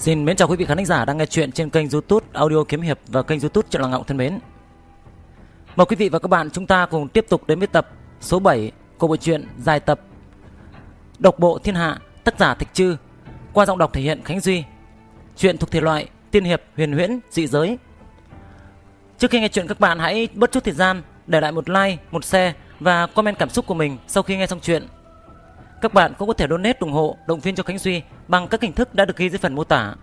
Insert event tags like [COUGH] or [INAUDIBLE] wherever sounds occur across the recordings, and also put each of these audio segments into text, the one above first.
Xin mến chào quý vị khán giả đang nghe chuyện trên kênh YouTube Audio Kiếm Hiệp và kênh YouTube Truyện Làng Ngọng thân mến. Mời quý vị và các bạn chúng ta cùng tiếp tục đến với tập số 7 của bộ truyện dài tập Độc bộ thiên hạ, tác giả thạch Trư, qua giọng đọc thể hiện Khánh Duy. chuyện thuộc thể loại tiên hiệp, huyền huyễn, dị giới. Trước khi nghe chuyện các bạn hãy bớt chút thời gian để lại một like, một share và comment cảm xúc của mình sau khi nghe xong chuyện. Các bạn cũng có thể donate ủng hộ, động viên cho Khánh Duy bằng các hình thức đã được ghi dưới phần mô tả.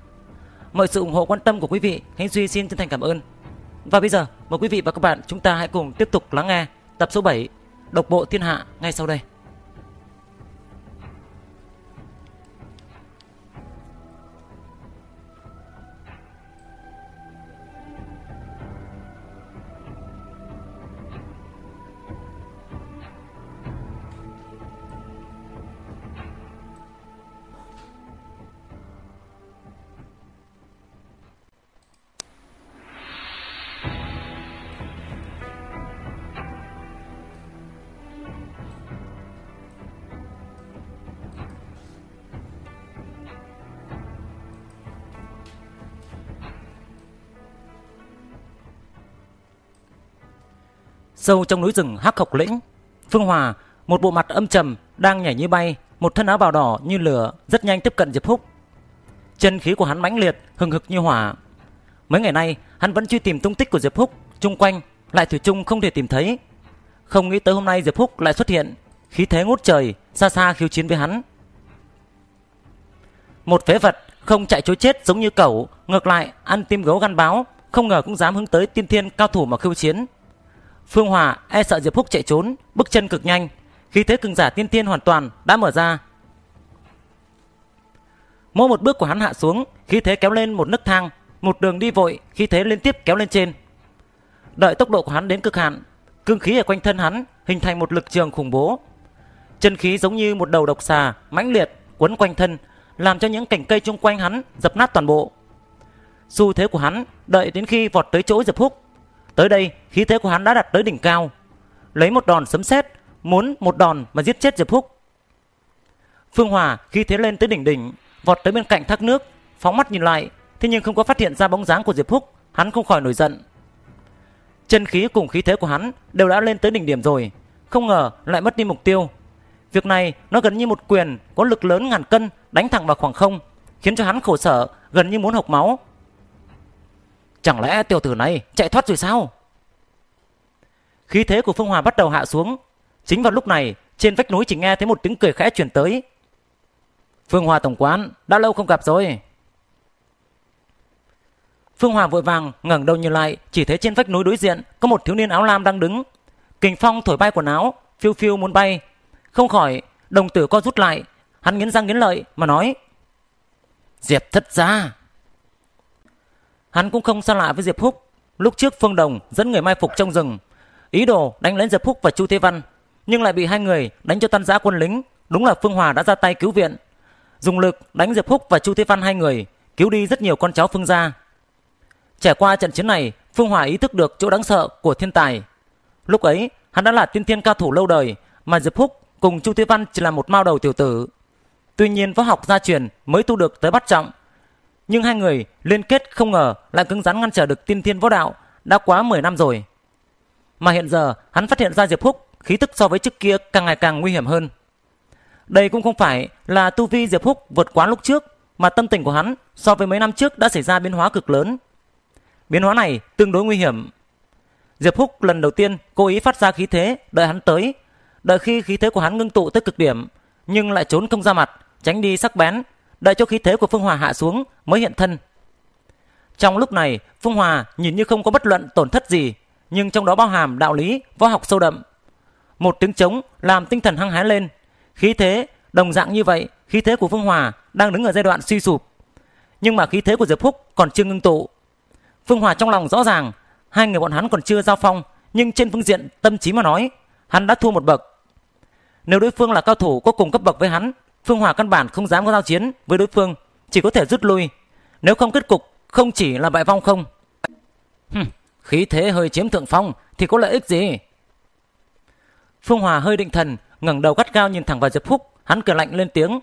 Mọi sự ủng hộ quan tâm của quý vị, Khánh Duy xin chân thành cảm ơn. Và bây giờ, mời quý vị và các bạn chúng ta hãy cùng tiếp tục lắng nghe tập số 7 Độc bộ thiên hạ ngay sau đây. Sâu trong núi rừng hắc khộc lĩnh, Phương Hòa, một bộ mặt âm trầm đang nhảy như bay, một thân áo bào đỏ như lửa, rất nhanh tiếp cận Diệp Húc. Chân khí của hắn mãnh liệt, hừng hực như hỏa. Mấy ngày nay, hắn vẫn truy tìm tung tích của Diệp Húc, chung quanh lại thủy chung không thể tìm thấy. Không nghĩ tới hôm nay Diệp Húc lại xuất hiện, khí thế ngút trời, xa xa khiêu chiến với hắn. Một phế vật không chạy chối chết giống như cẩu, ngược lại ăn tim gấu gan báo, không ngờ cũng dám hướng tới tiên thiên cao thủ mà khiêu chiến. Phương Hòa e sợ Diệp Húc chạy trốn, bước chân cực nhanh, khí thế cường giả tiên tiên hoàn toàn đã mở ra. Mỗi một bước của hắn hạ xuống, khí thế kéo lên một nấc thang, một đường đi vội, khí thế liên tiếp kéo lên trên. Đợi tốc độ của hắn đến cực hạn, cương khí ở quanh thân hắn hình thành một lực trường khủng bố. Chân khí giống như một đầu độc xà mãnh liệt quấn quanh thân, làm cho những cành cây chung quanh hắn dập nát toàn bộ. Xu thế của hắn đợi đến khi vọt tới chỗ Diệp Húc Tới đây, khí thế của hắn đã đạt tới đỉnh cao. Lấy một đòn sấm sét, muốn một đòn mà giết chết Diệp Húc. Phương Hòa khí thế lên tới đỉnh đỉnh, vọt tới bên cạnh thác nước, phóng mắt nhìn lại, thế nhưng không có phát hiện ra bóng dáng của Diệp Húc, hắn không khỏi nổi giận. Chân khí cùng khí thế của hắn đều đã lên tới đỉnh điểm rồi, không ngờ lại mất đi mục tiêu. Việc này nó gần như một quyền có lực lớn ngàn cân đánh thẳng vào khoảng không, khiến cho hắn khổ sở, gần như muốn hộc máu. Chẳng lẽ tiểu tử này chạy thoát rồi sao? Khí thế của Phương Hòa bắt đầu hạ xuống. Chính vào lúc này, trên vách núi chỉ nghe thấy một tiếng cười khẽ truyền tới. Phương Hòa tổng quán, đã lâu không gặp rồi. Phương Hòa vội vàng ngẩng đầu nhìn lại, chỉ thấy trên vách núi đối diện có một thiếu niên áo lam đang đứng. Kình phong thổi bay quần áo, phiêu phiêu muốn bay. Không khỏi, đồng tử co rút lại, hắn nghiến răng nghiến lợi mà nói: "Diệp Thất gia, Hắn cũng không xa lạ với Diệp Húc. Lúc trước Phương Đồng dẫn người mai phục trong rừng, ý đồ đánh lén Diệp Húc và Chu Thế Văn, nhưng lại bị hai người đánh cho tan rã quân lính. Đúng là Phương Hòa đã ra tay cứu viện, dùng lực đánh Diệp Húc và Chu Thế Văn hai người, cứu đi rất nhiều con cháu Phương gia. Trải qua trận chiến này, Phương Hòa ý thức được chỗ đáng sợ của thiên tài. Lúc ấy, hắn đã là tiên thiên cao thủ lâu đời, mà Diệp Húc cùng Chu Thế Văn chỉ là một mao đầu tiểu tử. Tuy nhiên võ học gia truyền mới tu được tới bắt trọng, nhưng hai người liên kết không ngờ lại cứng rắn ngăn trở được tiên thiên võ đạo đã quá 10 năm rồi. Mà hiện giờ hắn phát hiện ra Diệp Húc khí tức so với trước kia càng ngày càng nguy hiểm hơn. Đây cũng không phải là tu vi Diệp Húc vượt quá lúc trước mà tâm tình của hắn so với mấy năm trước đã xảy ra biến hóa cực lớn. Biến hóa này tương đối nguy hiểm. Diệp Húc lần đầu tiên cố ý phát ra khí thế đợi hắn tới, đợi khi khí thế của hắn ngưng tụ tới cực điểm nhưng lại trốn không ra mặt, tránh đi sắc bén đợi cho khí thế của Phương Hòa hạ xuống mới hiện thân. Trong lúc này, Phương Hòa nhìn như không có bất luận tổn thất gì, nhưng trong đó bao hàm đạo lý, võ học sâu đậm. Một tiếng trống làm tinh thần hăng hái lên. Khí thế, đồng dạng như vậy, khí thế của Phương Hòa đang đứng ở giai đoạn suy sụp. Nhưng mà khí thế của Diệp Phúc còn chưa ngưng tụ. Phương Hòa trong lòng rõ ràng, hai người bọn hắn còn chưa giao phong, nhưng trên phương diện tâm trí mà nói, hắn đã thua một bậc. Nếu đối phương là cao thủ có cùng cấp bậc với hắn Phương Hòa căn bản không dám có giao chiến với đối phương, chỉ có thể rút lui. Nếu không kết cục không chỉ là bại vong không. Hừm, khí thế hơi chiếm thượng phong thì có lợi ích gì? Phương Hòa hơi định thần, ngẩng đầu gắt gao nhìn thẳng vào Diệp Húc, hắn cười lạnh lên tiếng.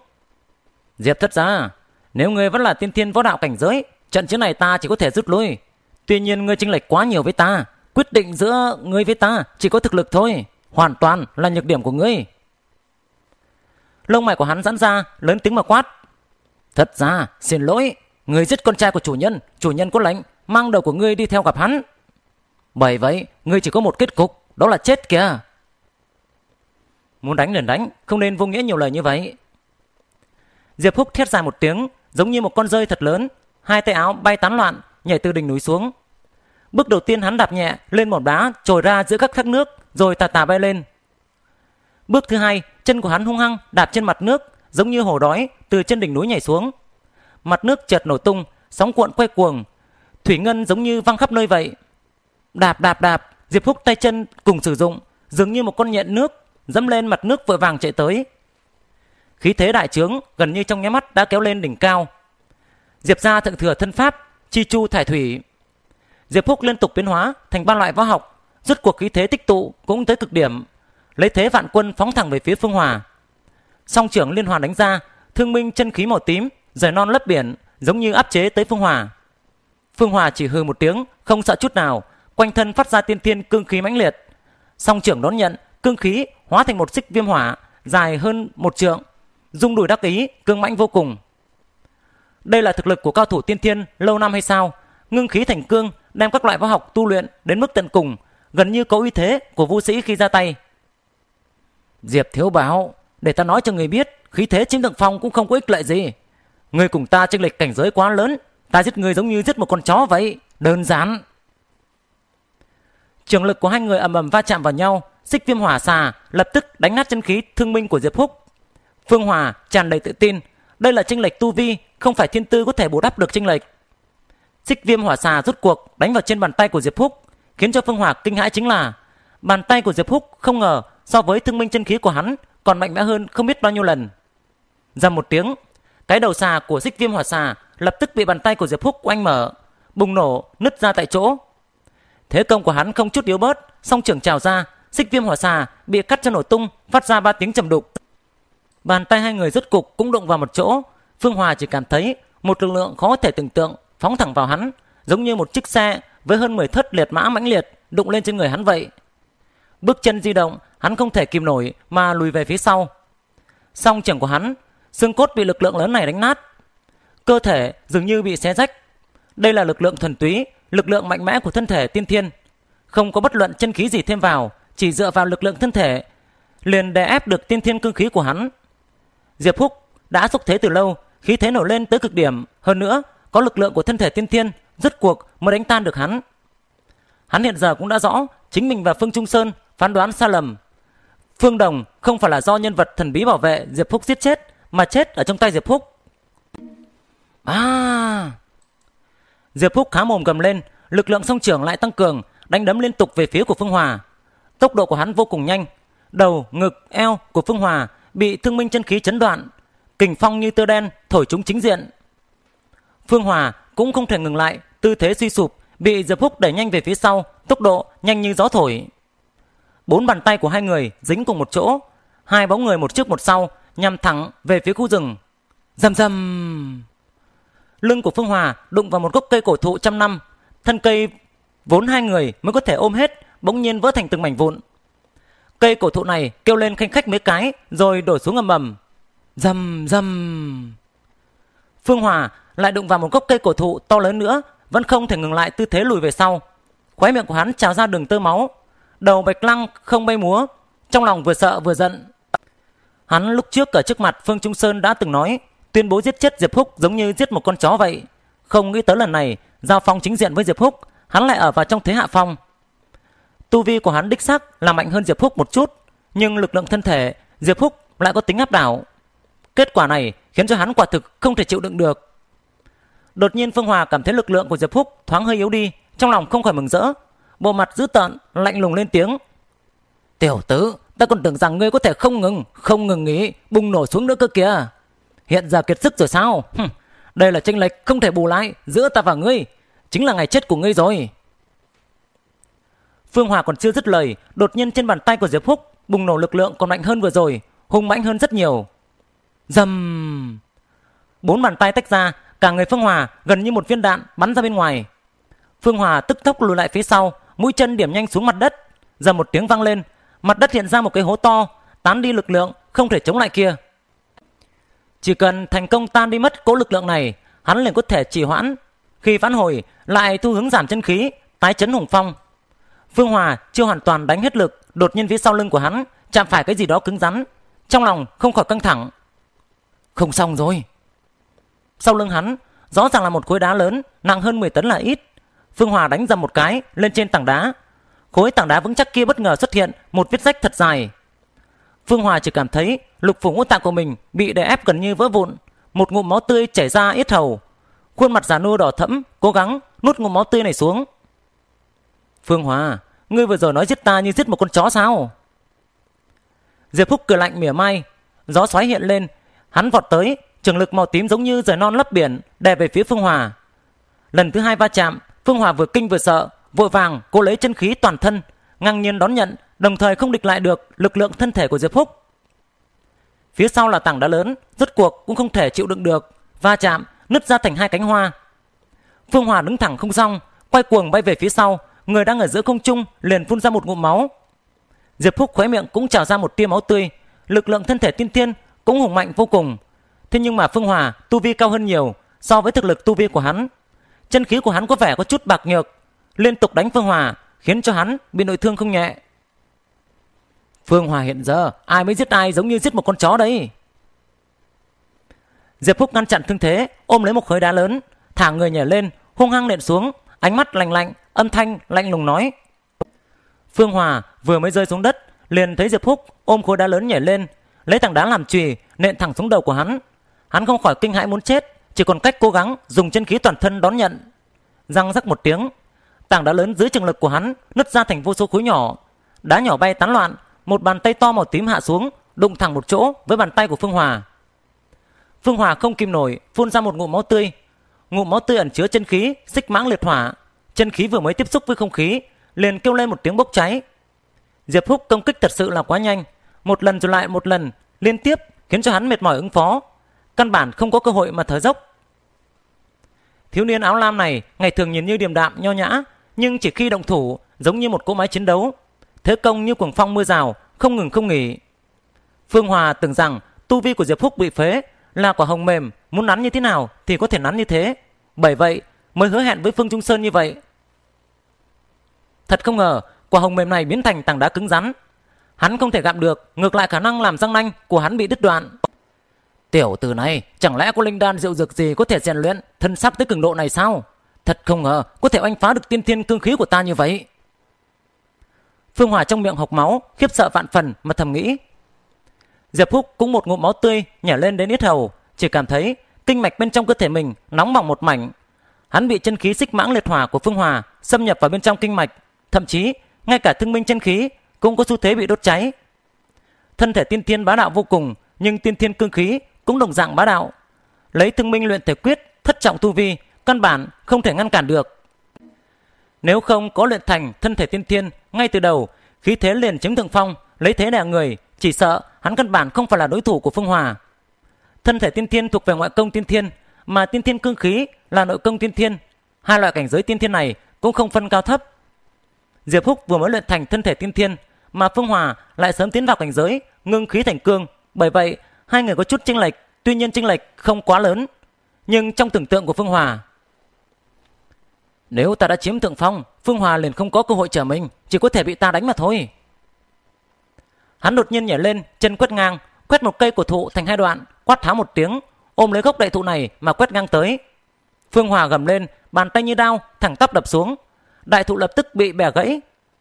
Diệp thất gia, nếu ngươi vẫn là tiên thiên võ đạo cảnh giới, trận chiến này ta chỉ có thể rút lui. Tuy nhiên ngươi chênh lệch quá nhiều với ta, quyết định giữa ngươi với ta chỉ có thực lực thôi, hoàn toàn là nhược điểm của ngươi lông mày của hắn giãn ra, lớn tiếng mà quát. Thật ra, xin lỗi, người giết con trai của chủ nhân, chủ nhân có lệnh, mang đầu của ngươi đi theo gặp hắn. Bởi vậy, ngươi chỉ có một kết cục, đó là chết kìa. Muốn đánh liền đánh, không nên vô nghĩa nhiều lời như vậy. Diệp Húc thét dài một tiếng, giống như một con rơi thật lớn, hai tay áo bay tán loạn, nhảy từ đỉnh núi xuống. Bước đầu tiên hắn đạp nhẹ lên mỏm đá, trồi ra giữa các thác nước, rồi tà tà bay lên, Bước thứ hai, chân của hắn hung hăng đạp trên mặt nước, giống như hổ đói từ chân đỉnh núi nhảy xuống. Mặt nước chợt nổ tung, sóng cuộn quay cuồng, thủy ngân giống như văng khắp nơi vậy. Đạp đạp đạp, Diệp Húc tay chân cùng sử dụng, dường như một con nhện nước dẫm lên mặt nước vội vàng chạy tới. Khí thế đại trướng gần như trong nháy mắt đã kéo lên đỉnh cao. Diệp gia thượng thừa thân pháp, chi chu thải thủy. Diệp Húc liên tục biến hóa thành ba loại võ học, rút cuộc khí thế tích tụ cũng tới cực điểm lấy thế vạn quân phóng thẳng về phía Phương Hòa. Song trưởng liên hoàn đánh ra, thương minh chân khí màu tím, rời non lấp biển, giống như áp chế tới Phương Hòa. Phương Hòa chỉ hừ một tiếng, không sợ chút nào, quanh thân phát ra tiên thiên cương khí mãnh liệt. Song trưởng đón nhận, cương khí hóa thành một xích viêm hỏa, dài hơn một trượng, dung đùi đắc ý, cương mãnh vô cùng. Đây là thực lực của cao thủ tiên thiên lâu năm hay sao? Ngưng khí thành cương, đem các loại võ học tu luyện đến mức tận cùng, gần như có uy thế của vũ sĩ khi ra tay. Diệp thiếu báo, để ta nói cho người biết, khí thế chiếm thượng phong cũng không có ích lợi gì. Người cùng ta chênh lệch cảnh giới quá lớn, ta giết người giống như giết một con chó vậy, đơn giản. Trường lực của hai người ầm ầm va chạm vào nhau, xích viêm hỏa xà lập tức đánh nát chân khí thương minh của Diệp Húc. Phương Hòa tràn đầy tự tin, đây là chênh lệch tu vi, không phải thiên tư có thể bù đắp được chênh lệch. Xích viêm hỏa xà rút cuộc đánh vào trên bàn tay của Diệp Húc, khiến cho Phương Hòa kinh hãi chính là bàn tay của Diệp Húc không ngờ so với thương minh chân khí của hắn còn mạnh mẽ hơn không biết bao nhiêu lần. Ra một tiếng, cái đầu xà của xích viêm hỏa xà lập tức bị bàn tay của Diệp Húc oanh mở, bùng nổ, nứt ra tại chỗ. Thế công của hắn không chút yếu bớt, song trưởng trào ra, xích viêm hỏa xà bị cắt cho nổ tung, phát ra ba tiếng trầm đục. Bàn tay hai người rốt cục cũng đụng vào một chỗ, Phương Hòa chỉ cảm thấy một lực lượng khó thể tưởng tượng phóng thẳng vào hắn, giống như một chiếc xe với hơn 10 thất liệt mã mãnh liệt đụng lên trên người hắn vậy. Bước chân di động, hắn không thể kìm nổi mà lùi về phía sau. Song trưởng của hắn, xương cốt bị lực lượng lớn này đánh nát. Cơ thể dường như bị xé rách. Đây là lực lượng thuần túy, lực lượng mạnh mẽ của thân thể tiên thiên. Không có bất luận chân khí gì thêm vào, chỉ dựa vào lực lượng thân thể. Liền đè ép được tiên thiên cương khí của hắn. Diệp Húc đã xúc thế từ lâu, khí thế nổi lên tới cực điểm. Hơn nữa, có lực lượng của thân thể tiên thiên, rốt cuộc mới đánh tan được hắn. Hắn hiện giờ cũng đã rõ chính mình và Phương Trung Sơn phán đoán sai lầm. Phương Đồng không phải là do nhân vật thần bí bảo vệ Diệp Phúc giết chết, mà chết ở trong tay Diệp Phúc. À! Diệp Phúc khá mồm gầm lên, lực lượng song trưởng lại tăng cường, đánh đấm liên tục về phía của Phương Hòa. Tốc độ của hắn vô cùng nhanh, đầu, ngực, eo của Phương Hòa bị thương minh chân khí chấn đoạn, kình phong như tơ đen thổi chúng chính diện. Phương Hòa cũng không thể ngừng lại, tư thế suy sụp, bị Diệp Phúc đẩy nhanh về phía sau, tốc độ nhanh như gió thổi. Bốn bàn tay của hai người dính cùng một chỗ, hai bóng người một trước một sau nhằm thẳng về phía khu rừng. Rầm rầm. Lưng của Phương Hòa đụng vào một gốc cây cổ thụ trăm năm, thân cây vốn hai người mới có thể ôm hết, bỗng nhiên vỡ thành từng mảnh vụn. Cây cổ thụ này kêu lên khanh khách mấy cái rồi đổ xuống ầm ầm. Rầm rầm. Phương Hòa lại đụng vào một gốc cây cổ thụ to lớn nữa, vẫn không thể ngừng lại tư thế lùi về sau. Khóe miệng của hắn trào ra đường tơ máu, Đầu Bạch Lăng không bay múa, trong lòng vừa sợ vừa giận. Hắn lúc trước ở trước mặt Phương Trung Sơn đã từng nói, tuyên bố giết chết Diệp Húc giống như giết một con chó vậy. Không nghĩ tới lần này, giao phong chính diện với Diệp Húc, hắn lại ở vào trong thế hạ phong. Tu vi của hắn đích xác là mạnh hơn Diệp Húc một chút, nhưng lực lượng thân thể, Diệp Húc lại có tính áp đảo. Kết quả này khiến cho hắn quả thực không thể chịu đựng được. Đột nhiên Phương Hòa cảm thấy lực lượng của Diệp Húc thoáng hơi yếu đi, trong lòng không khỏi mừng rỡ, bộ mặt dữ tợn, lạnh lùng lên tiếng. Tiểu tứ ta còn tưởng rằng ngươi có thể không ngừng, không ngừng nghỉ, bùng nổ xuống nữa cơ kìa. Hiện giờ kiệt sức rồi sao? Hừm, đây là tranh lệch không thể bù lại giữa ta và ngươi. Chính là ngày chết của ngươi rồi. Phương Hòa còn chưa dứt lời, đột nhiên trên bàn tay của Diệp Húc bùng nổ lực lượng còn mạnh hơn vừa rồi, hung mãnh hơn rất nhiều. Dầm! Bốn bàn tay tách ra, cả người Phương Hòa gần như một viên đạn bắn ra bên ngoài. Phương Hòa tức tốc lùi lại phía sau, mũi chân điểm nhanh xuống mặt đất giờ một tiếng vang lên mặt đất hiện ra một cái hố to tán đi lực lượng không thể chống lại kia chỉ cần thành công tan đi mất cỗ lực lượng này hắn liền có thể trì hoãn khi phản hồi lại thu hướng giảm chân khí tái chấn hùng phong phương hòa chưa hoàn toàn đánh hết lực đột nhiên phía sau lưng của hắn chạm phải cái gì đó cứng rắn trong lòng không khỏi căng thẳng không xong rồi sau lưng hắn rõ ràng là một khối đá lớn nặng hơn 10 tấn là ít Phương Hòa đánh ra một cái lên trên tảng đá. Khối tảng đá vững chắc kia bất ngờ xuất hiện một vết rách thật dài. Phương Hòa chỉ cảm thấy lục phủ ngũ tạng của mình bị đè ép gần như vỡ vụn, một ngụm máu tươi chảy ra ít hầu. Khuôn mặt già nua đỏ thẫm, cố gắng nuốt ngụm máu tươi này xuống. Phương Hòa, ngươi vừa rồi nói giết ta như giết một con chó sao? Diệp Phúc cười lạnh mỉa mai, gió xoáy hiện lên, hắn vọt tới, trường lực màu tím giống như rời non lấp biển đè về phía Phương Hòa. Lần thứ hai va chạm, Phương Hòa vừa kinh vừa sợ, vội vàng cô lấy chân khí toàn thân, ngang nhiên đón nhận, đồng thời không địch lại được lực lượng thân thể của Diệp Phúc. Phía sau là tảng đá lớn, rốt cuộc cũng không thể chịu đựng được, va chạm, nứt ra thành hai cánh hoa. Phương Hòa đứng thẳng không xong, quay cuồng bay về phía sau, người đang ở giữa không trung liền phun ra một ngụm máu. Diệp Phúc khóe miệng cũng trào ra một tia máu tươi, lực lượng thân thể tiên thiên cũng hùng mạnh vô cùng. Thế nhưng mà Phương Hòa tu vi cao hơn nhiều so với thực lực tu vi của hắn, Chân khí của hắn có vẻ có chút bạc nhược, liên tục đánh Phương Hòa, khiến cho hắn bị nội thương không nhẹ. Phương Hòa hiện giờ, ai mới giết ai giống như giết một con chó đấy. Diệp Phúc ngăn chặn thương thế, ôm lấy một khối đá lớn, thả người nhảy lên, hung hăng nện xuống, ánh mắt lạnh lạnh, âm thanh lạnh lùng nói. Phương Hòa vừa mới rơi xuống đất, liền thấy Diệp Phúc ôm khối đá lớn nhảy lên, lấy thằng đá làm chùy, nện thẳng xuống đầu của hắn. Hắn không khỏi kinh hãi muốn chết, chỉ còn cách cố gắng dùng chân khí toàn thân đón nhận. Răng rắc một tiếng, tảng đá lớn dưới trường lực của hắn nứt ra thành vô số khối nhỏ. Đá nhỏ bay tán loạn, một bàn tay to màu tím hạ xuống, đụng thẳng một chỗ với bàn tay của Phương Hòa. Phương Hòa không kìm nổi, phun ra một ngụm máu tươi. Ngụm máu tươi ẩn chứa chân khí, xích mãng liệt hỏa. Chân khí vừa mới tiếp xúc với không khí, liền kêu lên một tiếng bốc cháy. Diệp Húc công kích thật sự là quá nhanh, một lần rồi lại một lần, liên tiếp khiến cho hắn mệt mỏi ứng phó, căn bản không có cơ hội mà thở dốc. Thiếu niên áo lam này ngày thường nhìn như điềm đạm nho nhã, nhưng chỉ khi động thủ giống như một cỗ máy chiến đấu, thế công như cuồng phong mưa rào, không ngừng không nghỉ. Phương Hòa tưởng rằng tu vi của Diệp Phúc bị phế là quả hồng mềm, muốn nắn như thế nào thì có thể nắn như thế. Bởi vậy mới hứa hẹn với Phương Trung Sơn như vậy. Thật không ngờ, quả hồng mềm này biến thành tảng đá cứng rắn. Hắn không thể gặm được, ngược lại khả năng làm răng nanh của hắn bị đứt đoạn. Tiểu tử này, chẳng lẽ có linh đan diệu dược gì có thể rèn luyện thân sắc tới cường độ này sao? Thật không ngờ, có thể anh phá được tiên thiên cương khí của ta như vậy. Phương Hòa trong miệng học máu, khiếp sợ vạn phần mà thầm nghĩ. Diệp Húc cũng một ngụm máu tươi nhả lên đến yết hầu, chỉ cảm thấy kinh mạch bên trong cơ thể mình nóng bỏng một mảnh. Hắn bị chân khí xích mãng liệt hỏa của Phương Hòa xâm nhập vào bên trong kinh mạch, thậm chí ngay cả thương minh chân khí cũng có xu thế bị đốt cháy. Thân thể tiên thiên bá đạo vô cùng, nhưng tiên thiên cương khí cũng đồng dạng bá đạo. Lấy thương minh luyện thể quyết, thất trọng tu vi, căn bản không thể ngăn cản được. Nếu không có luyện thành thân thể tiên thiên ngay từ đầu, khí thế liền chiếm thượng phong, lấy thế đè người, chỉ sợ hắn căn bản không phải là đối thủ của Phương Hòa. Thân thể tiên thiên thuộc về ngoại công tiên thiên, mà tiên thiên cương khí là nội công tiên thiên. Hai loại cảnh giới tiên thiên này cũng không phân cao thấp. Diệp Húc vừa mới luyện thành thân thể tiên thiên, mà Phương Hòa lại sớm tiến vào cảnh giới ngưng khí thành cương, bởi vậy Hai người có chút chênh lệch, tuy nhiên chênh lệch không quá lớn, nhưng trong tưởng tượng của Phương Hòa. Nếu ta đã chiếm thượng phong, Phương Hòa liền không có cơ hội trở mình, chỉ có thể bị ta đánh mà thôi. Hắn đột nhiên nhảy lên, chân quét ngang, quét một cây cổ thụ thành hai đoạn, quát tháo một tiếng, ôm lấy gốc đại thụ này mà quét ngang tới. Phương Hòa gầm lên, bàn tay như đao thẳng tắp đập xuống, đại thụ lập tức bị bẻ gãy.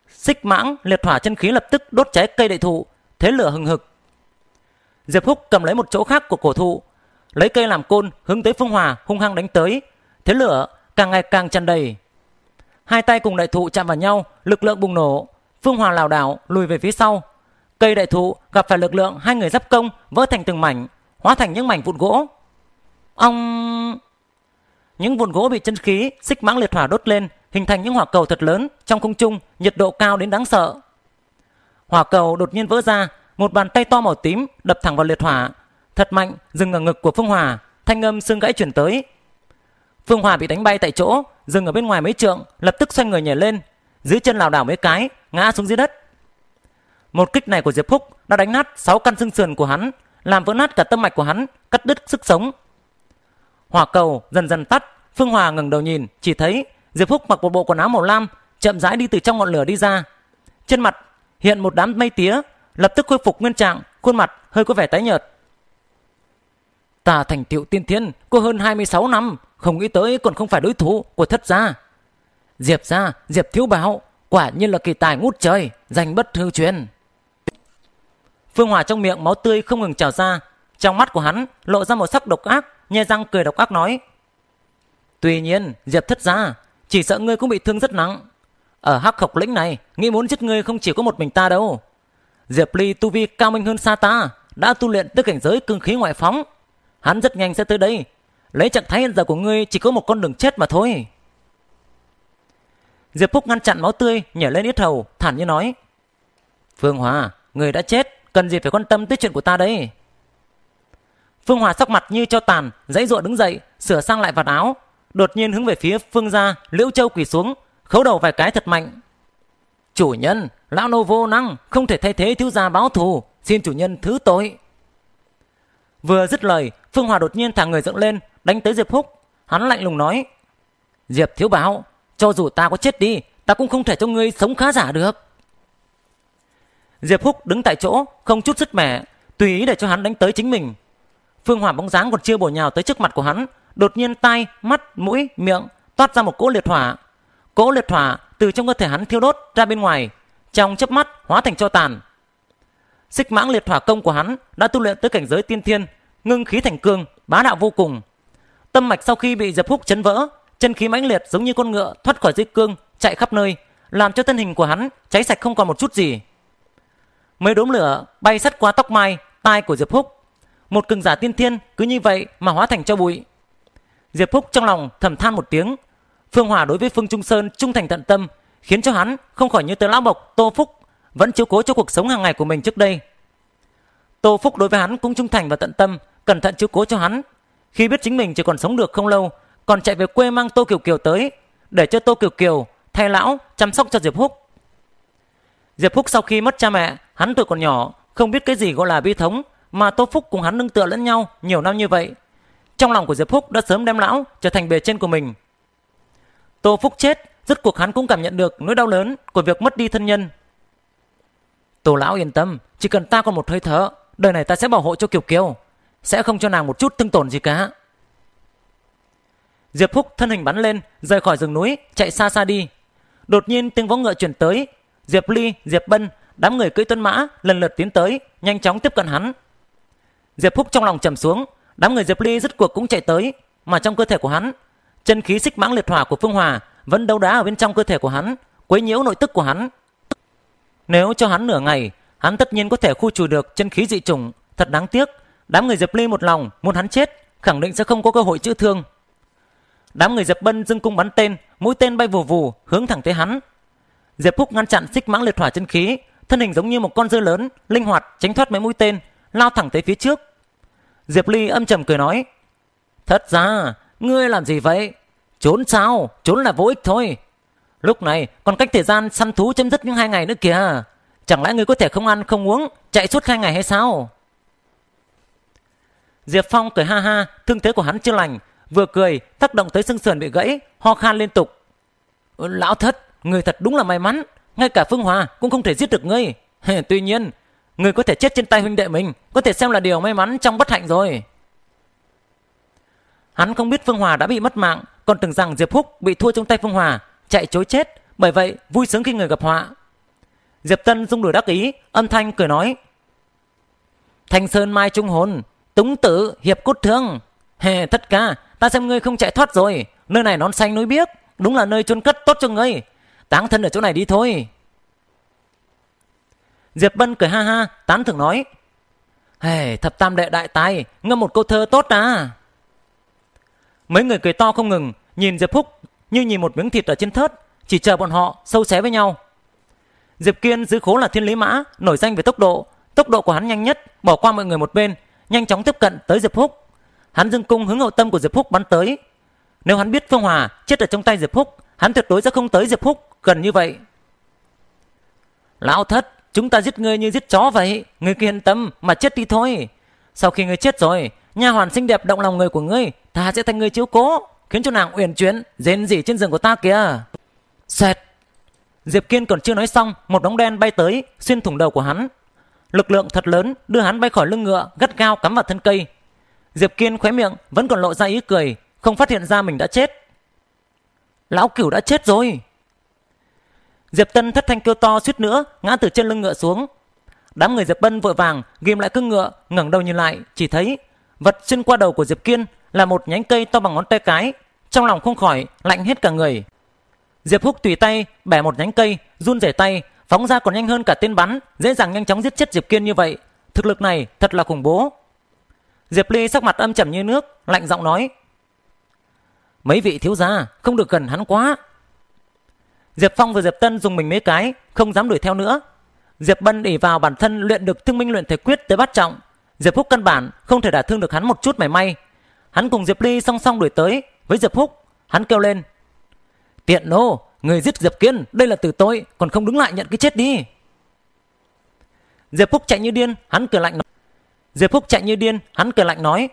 Xích mãng liệt hỏa chân khí lập tức đốt cháy cây đại thụ, thế lửa hừng hực Diệp Húc cầm lấy một chỗ khác của cổ thụ, lấy cây làm côn hướng tới Phương Hòa hung hăng đánh tới. Thế lửa càng ngày càng tràn đầy. Hai tay cùng đại thụ chạm vào nhau, lực lượng bùng nổ. Phương Hòa lảo đảo lùi về phía sau. Cây đại thụ gặp phải lực lượng hai người giáp công vỡ thành từng mảnh, hóa thành những mảnh vụn gỗ. Ông những vụn gỗ bị chân khí xích mãng liệt hỏa đốt lên, hình thành những hỏa cầu thật lớn trong không trung, nhiệt độ cao đến đáng sợ. Hỏa cầu đột nhiên vỡ ra, một bàn tay to màu tím đập thẳng vào liệt hỏa, thật mạnh dừng ở ngực của Phương Hòa, thanh âm xương gãy chuyển tới. Phương Hòa bị đánh bay tại chỗ, dừng ở bên ngoài mấy trượng, lập tức xoay người nhảy lên, dưới chân lảo đảo mấy cái, ngã xuống dưới đất. Một kích này của Diệp Phúc đã đánh nát sáu căn xương sườn của hắn, làm vỡ nát cả tâm mạch của hắn, cắt đứt sức sống. Hỏa cầu dần dần tắt, Phương Hòa ngẩng đầu nhìn, chỉ thấy Diệp Phúc mặc một bộ quần áo màu lam, chậm rãi đi từ trong ngọn lửa đi ra. Trên mặt hiện một đám mây tía lập tức khôi phục nguyên trạng, khuôn mặt hơi có vẻ tái nhợt. Ta thành tựu tiên thiên có hơn 26 năm, không nghĩ tới còn không phải đối thủ của thất gia. Diệp gia, Diệp thiếu báo, quả nhiên là kỳ tài ngút trời, danh bất hư truyền. Phương Hòa trong miệng máu tươi không ngừng trào ra, trong mắt của hắn lộ ra một sắc độc ác, nhe răng cười độc ác nói. Tuy nhiên, Diệp thất gia, chỉ sợ ngươi cũng bị thương rất nặng. Ở hắc khộc lĩnh này, nghĩ muốn giết ngươi không chỉ có một mình ta đâu. Diệp Ly tu vi cao minh hơn xa ta, đã tu luyện tới cảnh giới cương khí ngoại phóng. Hắn rất nhanh sẽ tới đây. Lấy trạng thái hiện giờ của ngươi chỉ có một con đường chết mà thôi. Diệp Phúc ngăn chặn máu tươi, nhảy lên yết hầu, thản như nói. Phương Hòa, người đã chết, cần gì phải quan tâm tới chuyện của ta đấy. Phương Hòa sắc mặt như cho tàn, dãy ruộng đứng dậy, sửa sang lại vạt áo. Đột nhiên hướng về phía Phương gia, Liễu Châu quỳ xuống, khấu đầu vài cái thật mạnh. Chủ nhân, lão nô vô năng, không thể thay thế thiếu gia báo thù, xin chủ nhân thứ tội. Vừa dứt lời, Phương Hòa đột nhiên thả người dựng lên, đánh tới Diệp Húc. Hắn lạnh lùng nói, Diệp thiếu báo, cho dù ta có chết đi, ta cũng không thể cho ngươi sống khá giả được. Diệp Húc đứng tại chỗ, không chút sức mẻ, tùy ý để cho hắn đánh tới chính mình. Phương Hòa bóng dáng còn chưa bổ nhào tới trước mặt của hắn, đột nhiên tai, mắt, mũi, miệng toát ra một cỗ liệt hỏa, Cỗ liệt hỏa từ trong cơ thể hắn thiêu đốt ra bên ngoài, trong chớp mắt hóa thành cho tàn. Xích mãng liệt hỏa công của hắn đã tu luyện tới cảnh giới tiên thiên, ngưng khí thành cương, bá đạo vô cùng. Tâm mạch sau khi bị dập húc chấn vỡ, chân khí mãnh liệt giống như con ngựa thoát khỏi dây cương, chạy khắp nơi, làm cho thân hình của hắn cháy sạch không còn một chút gì. Mấy đốm lửa bay sắt qua tóc mai, tai của Diệp Húc. Một cường giả tiên thiên cứ như vậy mà hóa thành cho bụi. Diệp Húc trong lòng thầm than một tiếng, Phương Hòa đối với Phương Trung Sơn trung thành tận tâm, khiến cho hắn không khỏi như tớ lão bộc Tô Phúc vẫn chiếu cố cho cuộc sống hàng ngày của mình trước đây. Tô Phúc đối với hắn cũng trung thành và tận tâm, cẩn thận chiếu cố cho hắn. Khi biết chính mình chỉ còn sống được không lâu, còn chạy về quê mang Tô Kiều Kiều tới, để cho Tô Kiều Kiều thay lão chăm sóc cho Diệp Húc. Diệp Húc sau khi mất cha mẹ, hắn tuổi còn nhỏ, không biết cái gì gọi là bi thống, mà Tô Phúc cùng hắn nâng tựa lẫn nhau nhiều năm như vậy. Trong lòng của Diệp Húc đã sớm đem lão trở thành bề trên của mình. Tô Phúc chết, rốt cuộc hắn cũng cảm nhận được nỗi đau lớn của việc mất đi thân nhân. Tô lão yên tâm, chỉ cần ta còn một hơi thở, đời này ta sẽ bảo hộ cho Kiều Kiều, sẽ không cho nàng một chút thương tổn gì cả. Diệp Phúc thân hình bắn lên, rời khỏi rừng núi, chạy xa xa đi. Đột nhiên tiếng vó ngựa chuyển tới, Diệp Ly, Diệp Bân, đám người cưỡi tuấn mã lần lượt tiến tới, nhanh chóng tiếp cận hắn. Diệp Phúc trong lòng trầm xuống, đám người Diệp Ly rứt cuộc cũng chạy tới, mà trong cơ thể của hắn Chân khí xích mãng liệt hỏa của Phương Hòa vẫn đấu đá ở bên trong cơ thể của hắn, quấy nhiễu nội tức của hắn. Nếu cho hắn nửa ngày, hắn tất nhiên có thể khu trừ được chân khí dị chủng, thật đáng tiếc, đám người Diệp Ly một lòng muốn hắn chết, khẳng định sẽ không có cơ hội chữa thương. Đám người Diệp Bân dưng cung bắn tên, mũi tên bay vù vù hướng thẳng tới hắn. Diệp Phúc ngăn chặn xích mãng liệt hỏa chân khí, thân hình giống như một con dưa lớn, linh hoạt tránh thoát mấy mũi tên, lao thẳng tới phía trước. Diệp Ly âm trầm cười nói: "Thật ra, Ngươi làm gì vậy? Trốn sao? Trốn là vô ích thôi. Lúc này còn cách thời gian săn thú chấm dứt những hai ngày nữa kìa. Chẳng lẽ ngươi có thể không ăn không uống, chạy suốt hai ngày hay sao? Diệp Phong cười ha ha, thương thế của hắn chưa lành, vừa cười tác động tới xương sườn bị gãy, ho khan liên tục. Ừ, lão thất, người thật đúng là may mắn, ngay cả Phương Hòa cũng không thể giết được ngươi. [LAUGHS] Tuy nhiên, người có thể chết trên tay huynh đệ mình, có thể xem là điều may mắn trong bất hạnh rồi. Hắn không biết Phương Hòa đã bị mất mạng, còn tưởng rằng Diệp Húc bị thua trong tay Phương Hòa, chạy chối chết, bởi vậy vui sướng khi người gặp họa. Diệp Tân dung đuổi đắc ý, âm thanh cười nói. Thanh Sơn Mai Trung Hồn, Túng Tử, Hiệp Cốt Thương. Hề tất ca ta xem ngươi không chạy thoát rồi, nơi này non xanh núi biếc, đúng là nơi chôn cất tốt cho ngươi. Táng thân ở chỗ này đi thôi. Diệp Bân cười ha ha, tán thưởng nói. Hề, thập tam đệ đại tài, ngâm một câu thơ tốt à. Mấy người cười to không ngừng, nhìn Diệp Phúc như nhìn một miếng thịt ở trên thớt, chỉ chờ bọn họ sâu xé với nhau. Diệp Kiên giữ khố là thiên lý mã, nổi danh về tốc độ, tốc độ của hắn nhanh nhất, bỏ qua mọi người một bên, nhanh chóng tiếp cận tới Diệp Phúc. Hắn dương cung hướng hậu tâm của Diệp Phúc bắn tới. Nếu hắn biết Phương Hòa chết ở trong tay Diệp Phúc, hắn tuyệt đối sẽ không tới Diệp Phúc gần như vậy. Lão thất, chúng ta giết ngươi như giết chó vậy, ngươi cứ yên tâm mà chết đi thôi. Sau khi ngươi chết rồi, nha hoàn xinh đẹp động lòng người của ngươi ta sẽ thành người chiếu cố khiến cho nàng uyển chuyển rên rỉ trên giường của ta kìa xoẹt diệp kiên còn chưa nói xong một bóng đen bay tới xuyên thủng đầu của hắn lực lượng thật lớn đưa hắn bay khỏi lưng ngựa gắt gao cắm vào thân cây diệp kiên khóe miệng vẫn còn lộ ra ý cười không phát hiện ra mình đã chết lão cửu đã chết rồi diệp tân thất thanh kêu to suýt nữa ngã từ trên lưng ngựa xuống đám người diệp bân vội vàng ghim lại cưng ngựa ngẩng đầu nhìn lại chỉ thấy vật xuyên qua đầu của diệp kiên là một nhánh cây to bằng ngón tay cái, trong lòng không khỏi lạnh hết cả người. Diệp Húc tùy tay bẻ một nhánh cây, run rẩy tay, phóng ra còn nhanh hơn cả tên bắn, dễ dàng nhanh chóng giết chết Diệp Kiên như vậy, thực lực này thật là khủng bố. Diệp Ly sắc mặt âm trầm như nước, lạnh giọng nói: "Mấy vị thiếu gia, không được gần hắn quá." Diệp Phong và Diệp Tân dùng mình mấy cái, không dám đuổi theo nữa. Diệp Bân ỷ vào bản thân luyện được Thương Minh luyện thể quyết tới bắt trọng, Diệp Húc căn bản không thể đả thương được hắn một chút mảy may, Hắn cùng Diệp Ly song song đuổi tới với Diệp Húc. Hắn kêu lên. Tiện nô, người giết Diệp Kiên, đây là tử tội, còn không đứng lại nhận cái chết đi. Diệp Húc chạy như điên, hắn cười lạnh nói. Diệp Húc chạy như điên, hắn cười lạnh nói.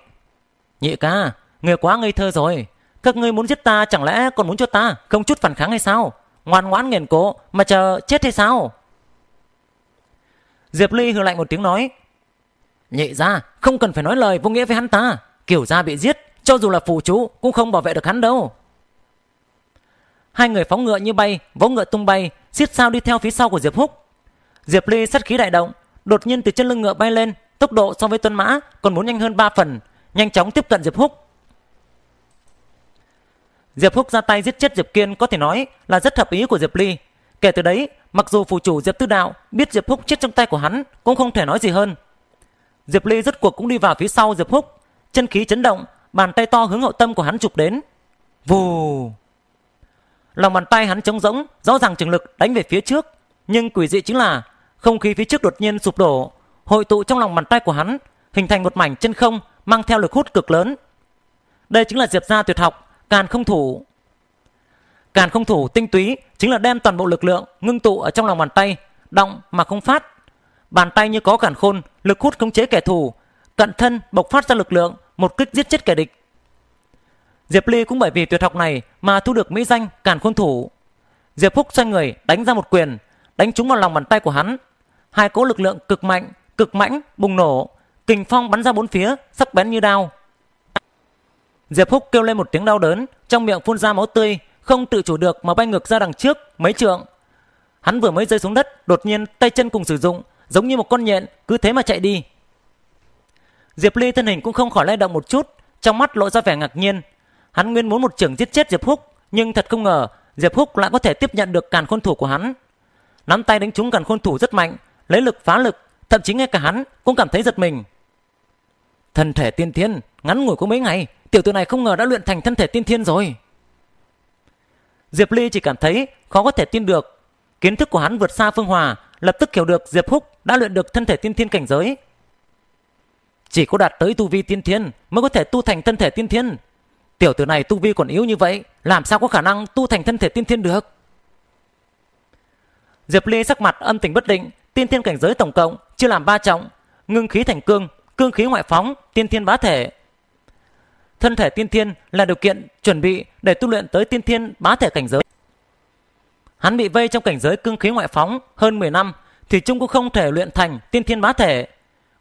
Nhị ca, người quá ngây thơ rồi. Các ngươi muốn giết ta chẳng lẽ còn muốn cho ta không chút phản kháng hay sao? Ngoan ngoãn nghiền cố mà chờ chết hay sao? Diệp Ly hừ lạnh một tiếng nói. Nhị ra, không cần phải nói lời vô nghĩa với hắn ta. Kiểu gia bị giết, cho dù là phù chú cũng không bảo vệ được hắn đâu. Hai người phóng ngựa như bay, vỗ ngựa tung bay, xiết sao đi theo phía sau của Diệp Húc. Diệp Ly sát khí đại động, đột nhiên từ chân lưng ngựa bay lên, tốc độ so với tuân mã còn muốn nhanh hơn 3 phần, nhanh chóng tiếp cận Diệp Húc. Diệp Húc ra tay giết chết Diệp Kiên có thể nói là rất hợp ý của Diệp Ly. Kể từ đấy, mặc dù phù chủ Diệp Tư Đạo biết Diệp Húc chết trong tay của hắn cũng không thể nói gì hơn. Diệp Ly rốt cuộc cũng đi vào phía sau Diệp Húc, chân khí chấn động, bàn tay to hướng hậu tâm của hắn chụp đến. Vù! Lòng bàn tay hắn trống rỗng, rõ ràng trường lực đánh về phía trước, nhưng quỷ dị chính là không khí phía trước đột nhiên sụp đổ, hội tụ trong lòng bàn tay của hắn, hình thành một mảnh chân không mang theo lực hút cực lớn. Đây chính là diệp gia tuyệt học, càn không thủ. Càn không thủ tinh túy chính là đem toàn bộ lực lượng ngưng tụ ở trong lòng bàn tay, động mà không phát. Bàn tay như có cản khôn, lực hút khống chế kẻ thù, cận thân bộc phát ra lực lượng, một kích giết chết kẻ địch. Diệp Ly cũng bởi vì tuyệt học này mà thu được mỹ danh càn khôn thủ. Diệp Phúc xoay người đánh ra một quyền, đánh trúng vào lòng bàn tay của hắn. Hai cỗ lực lượng cực mạnh, cực mãnh bùng nổ, kình phong bắn ra bốn phía, sắc bén như đao. Diệp Phúc kêu lên một tiếng đau đớn, trong miệng phun ra máu tươi, không tự chủ được mà bay ngược ra đằng trước mấy trượng. Hắn vừa mới rơi xuống đất, đột nhiên tay chân cùng sử dụng, giống như một con nhện, cứ thế mà chạy đi. Diệp Ly thân hình cũng không khỏi lay động một chút, trong mắt lộ ra vẻ ngạc nhiên. Hắn nguyên muốn một trưởng giết chết Diệp Húc, nhưng thật không ngờ Diệp Húc lại có thể tiếp nhận được càn khôn thủ của hắn. Nắm tay đánh trúng càn khôn thủ rất mạnh, lấy lực phá lực, thậm chí ngay cả hắn cũng cảm thấy giật mình. Thân thể tiên thiên, ngắn ngủi có mấy ngày, tiểu tử này không ngờ đã luyện thành thân thể tiên thiên rồi. Diệp Ly chỉ cảm thấy khó có thể tin được. Kiến thức của hắn vượt xa Phương Hòa, lập tức hiểu được Diệp Húc đã luyện được thân thể tiên thiên cảnh giới, chỉ có đạt tới tu vi tiên thiên mới có thể tu thành thân thể tiên thiên. Tiểu tử này tu vi còn yếu như vậy, làm sao có khả năng tu thành thân thể tiên thiên được? Diệp Ly sắc mặt âm tình bất định, tiên thiên cảnh giới tổng cộng chưa làm ba trọng, ngưng khí thành cương, cương khí ngoại phóng, tiên thiên bá thể. Thân thể tiên thiên là điều kiện chuẩn bị để tu luyện tới tiên thiên bá thể cảnh giới. Hắn bị vây trong cảnh giới cương khí ngoại phóng hơn 10 năm thì chung cũng không thể luyện thành tiên thiên bá thể.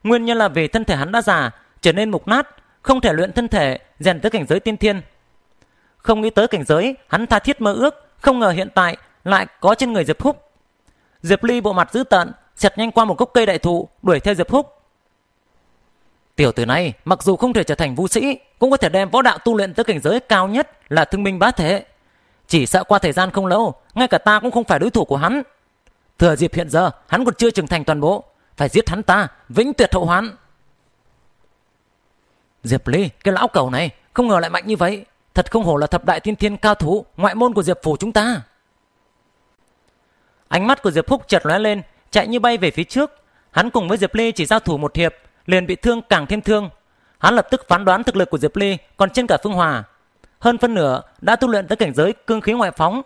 Nguyên nhân là vì thân thể hắn đã già, trở nên mục nát, không thể luyện thân thể, rèn tới cảnh giới tiên thiên. Không nghĩ tới cảnh giới, hắn tha thiết mơ ước, không ngờ hiện tại lại có trên người Diệp Húc. Diệp Ly bộ mặt dữ tợn, xẹt nhanh qua một gốc cây đại thụ, đuổi theo Diệp Húc. Tiểu tử này, mặc dù không thể trở thành vũ sĩ, cũng có thể đem võ đạo tu luyện tới cảnh giới cao nhất là thương minh bá thể. Chỉ sợ qua thời gian không lâu, ngay cả ta cũng không phải đối thủ của hắn. Thừa dịp hiện giờ, hắn còn chưa trưởng thành toàn bộ, phải giết hắn ta vĩnh tuyệt hậu hoán diệp ly cái lão cầu này không ngờ lại mạnh như vậy thật không hổ là thập đại thiên thiên cao thủ ngoại môn của diệp phủ chúng ta ánh mắt của diệp húc chợt lóe lên chạy như bay về phía trước hắn cùng với diệp ly chỉ giao thủ một hiệp liền bị thương càng thêm thương hắn lập tức phán đoán thực lực của diệp ly còn trên cả phương hòa hơn phân nửa đã tu luyện tới cảnh giới cương khí ngoại phóng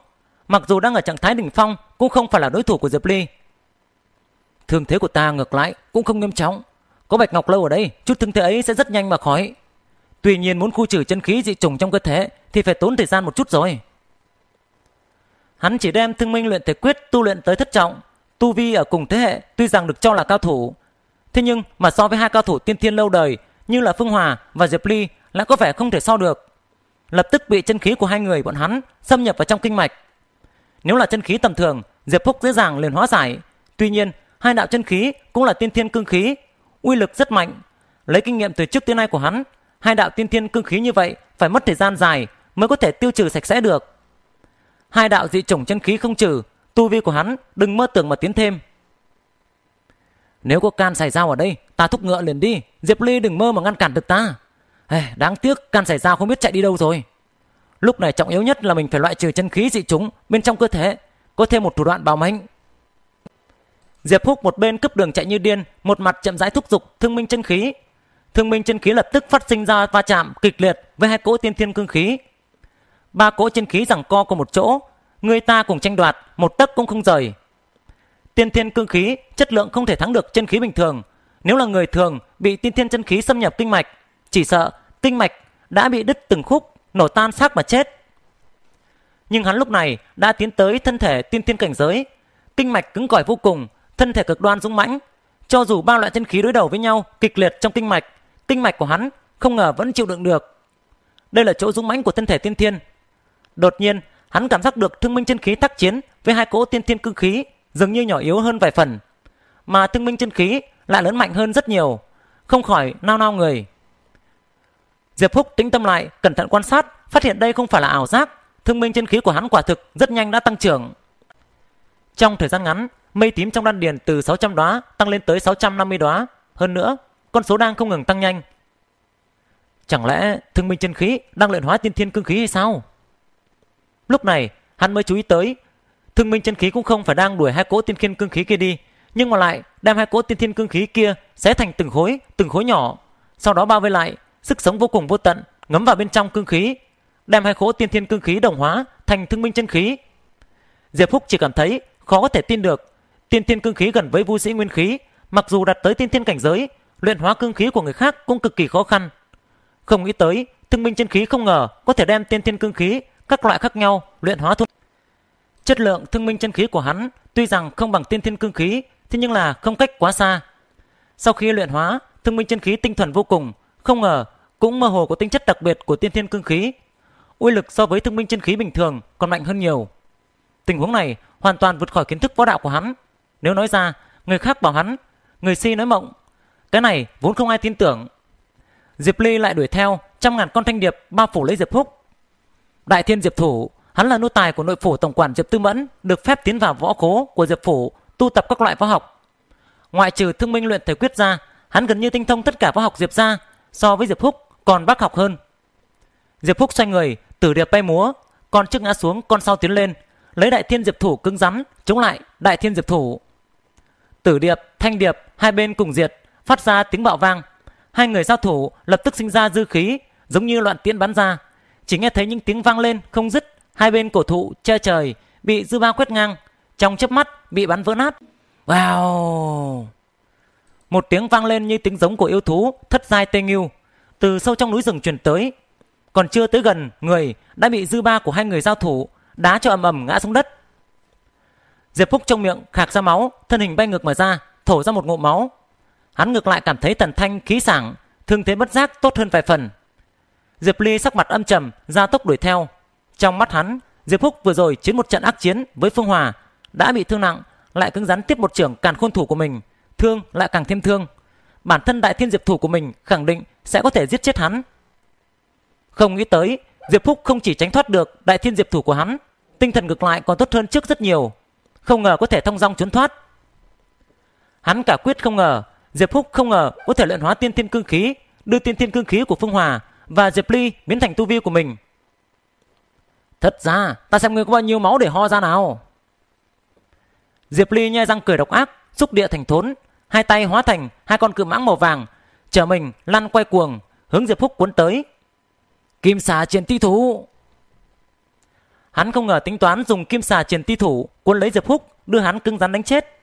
mặc dù đang ở trạng thái đỉnh phong cũng không phải là đối thủ của diệp ly Thương thế của ta ngược lại cũng không nghiêm trọng. Có Bạch Ngọc Lâu ở đây, chút thương thế ấy sẽ rất nhanh mà khỏi. Tuy nhiên muốn khu trừ chân khí dị trùng trong cơ thể thì phải tốn thời gian một chút rồi. Hắn chỉ đem thương minh luyện thể quyết tu luyện tới thất trọng. Tu Vi ở cùng thế hệ tuy rằng được cho là cao thủ. Thế nhưng mà so với hai cao thủ tiên thiên lâu đời như là Phương Hòa và Diệp Ly lại có vẻ không thể so được. Lập tức bị chân khí của hai người bọn hắn xâm nhập vào trong kinh mạch. Nếu là chân khí tầm thường, Diệp Phúc dễ dàng liền hóa giải. Tuy nhiên hai đạo chân khí cũng là tiên thiên cương khí, uy lực rất mạnh. Lấy kinh nghiệm từ trước tới nay của hắn, hai đạo tiên thiên cương khí như vậy phải mất thời gian dài mới có thể tiêu trừ sạch sẽ được. Hai đạo dị chủng chân khí không trừ, tu vi của hắn đừng mơ tưởng mà tiến thêm. Nếu có can xảy dao ở đây, ta thúc ngựa liền đi, Diệp Ly đừng mơ mà ngăn cản được ta. Hey, đáng tiếc can xảy dao không biết chạy đi đâu rồi. Lúc này trọng yếu nhất là mình phải loại trừ chân khí dị chúng bên trong cơ thể, có thêm một thủ đoạn bảo mệnh. Diệp Húc một bên cướp đường chạy như điên, một mặt chậm rãi thúc giục Thương Minh chân khí. Thương Minh chân khí lập tức phát sinh ra va chạm kịch liệt với hai cỗ tiên thiên cương khí. Ba cỗ chân khí giằng co cùng một chỗ, người ta cùng tranh đoạt, một tấc cũng không rời. Tiên thiên cương khí chất lượng không thể thắng được chân khí bình thường, nếu là người thường bị tiên thiên chân khí xâm nhập kinh mạch, chỉ sợ kinh mạch đã bị đứt từng khúc, nổ tan xác mà chết. Nhưng hắn lúc này đã tiến tới thân thể tiên thiên cảnh giới, kinh mạch cứng cỏi vô cùng, thân thể cực đoan dũng mãnh cho dù ba loại chân khí đối đầu với nhau kịch liệt trong kinh mạch kinh mạch của hắn không ngờ vẫn chịu đựng được đây là chỗ dũng mãnh của thân thể tiên thiên đột nhiên hắn cảm giác được thương minh chân khí tác chiến với hai cỗ tiên thiên cương khí dường như nhỏ yếu hơn vài phần mà thương minh chân khí lại lớn mạnh hơn rất nhiều không khỏi nao nao người diệp húc tĩnh tâm lại cẩn thận quan sát phát hiện đây không phải là ảo giác thương minh chân khí của hắn quả thực rất nhanh đã tăng trưởng trong thời gian ngắn mây tím trong đan điền từ 600 đóa tăng lên tới 650 đóa, hơn nữa, con số đang không ngừng tăng nhanh. Chẳng lẽ Thương Minh chân khí đang luyện hóa tiên thiên cương khí hay sao? Lúc này, hắn mới chú ý tới, Thương Minh chân khí cũng không phải đang đuổi hai cỗ tiên thiên cương khí kia đi, nhưng mà lại đem hai cỗ tiên thiên cương khí kia xé thành từng khối, từng khối nhỏ, sau đó bao vây lại, sức sống vô cùng vô tận ngấm vào bên trong cương khí, đem hai cỗ tiên thiên cương khí đồng hóa thành Thương Minh chân khí. Diệp Phúc chỉ cảm thấy khó có thể tin được Tiên thiên cương khí gần với vũ sĩ nguyên khí, mặc dù đạt tới tiên thiên cảnh giới, luyện hóa cương khí của người khác cũng cực kỳ khó khăn. Không nghĩ tới, Thương minh chân khí không ngờ có thể đem tiên thiên cương khí các loại khác nhau luyện hóa thu. Chất lượng thương minh chân khí của hắn tuy rằng không bằng tiên thiên cương khí, thế nhưng là không cách quá xa. Sau khi luyện hóa, thương minh chân khí tinh thuần vô cùng, không ngờ cũng mơ hồ có tính chất đặc biệt của tiên thiên cương khí. Uy lực so với thương minh chân khí bình thường còn mạnh hơn nhiều. Tình huống này hoàn toàn vượt khỏi kiến thức võ đạo của hắn. Nếu nói ra, người khác bảo hắn, người si nói mộng. Cái này vốn không ai tin tưởng. Diệp Ly lại đuổi theo, trăm ngàn con thanh điệp bao phủ lấy Diệp Húc. Đại thiên Diệp Thủ, hắn là nô tài của nội phủ tổng quản Diệp Tư Mẫn, được phép tiến vào võ cố của Diệp Phủ, tu tập các loại võ học. Ngoại trừ thương minh luyện thể quyết ra, hắn gần như tinh thông tất cả võ học Diệp gia, so với Diệp Húc còn bác học hơn. Diệp Húc xoay người, tử điệp bay múa, con trước ngã xuống, con sau tiến lên, lấy đại thiên diệp thủ cứng rắn chống lại đại thiên diệp thủ Tử Điệp, Thanh Điệp, hai bên cùng diệt, phát ra tiếng bạo vang. Hai người giao thủ lập tức sinh ra dư khí, giống như loạn tiễn bắn ra. Chỉ nghe thấy những tiếng vang lên không dứt, hai bên cổ thụ che trời bị dư ba quét ngang, trong chớp mắt bị bắn vỡ nát. Wow! Một tiếng vang lên như tiếng giống của yêu thú thất giai tê ngưu từ sâu trong núi rừng truyền tới. Còn chưa tới gần người đã bị dư ba của hai người giao thủ đá cho ầm ầm ngã xuống đất. Diệp Phúc trong miệng khạc ra máu, thân hình bay ngược mà ra, thổ ra một ngụm máu. Hắn ngược lại cảm thấy Tần Thanh khí sảng, thương thế bất giác tốt hơn vài phần. Diệp Ly sắc mặt âm trầm, ra tốc đuổi theo. Trong mắt hắn, Diệp Phúc vừa rồi chiến một trận ác chiến với Phương Hòa, đã bị thương nặng, lại cứng rắn tiếp một trưởng càn khôn thủ của mình, thương lại càng thêm thương. Bản thân đại thiên diệp thủ của mình khẳng định sẽ có thể giết chết hắn. Không nghĩ tới, Diệp Phúc không chỉ tránh thoát được đại thiên diệp thủ của hắn, tinh thần ngược lại còn tốt hơn trước rất nhiều không ngờ có thể thông dong trốn thoát. Hắn cả quyết không ngờ, Diệp Húc không ngờ có thể luyện hóa tiên thiên cương khí, đưa tiên thiên cương khí của Phương Hòa và Diệp Ly biến thành tu vi của mình. Thật ra, ta xem ngươi có bao nhiêu máu để ho ra nào. Diệp Ly nhai răng cười độc ác, xúc địa thành thốn, hai tay hóa thành hai con cự mãng màu vàng, chở mình lăn quay cuồng, hướng Diệp Húc cuốn tới. Kim xà chiến ti thú. Hắn không ngờ tính toán dùng kim xà triển ti thủ cuốn lấy Diệp Húc đưa hắn cứng rắn đánh chết.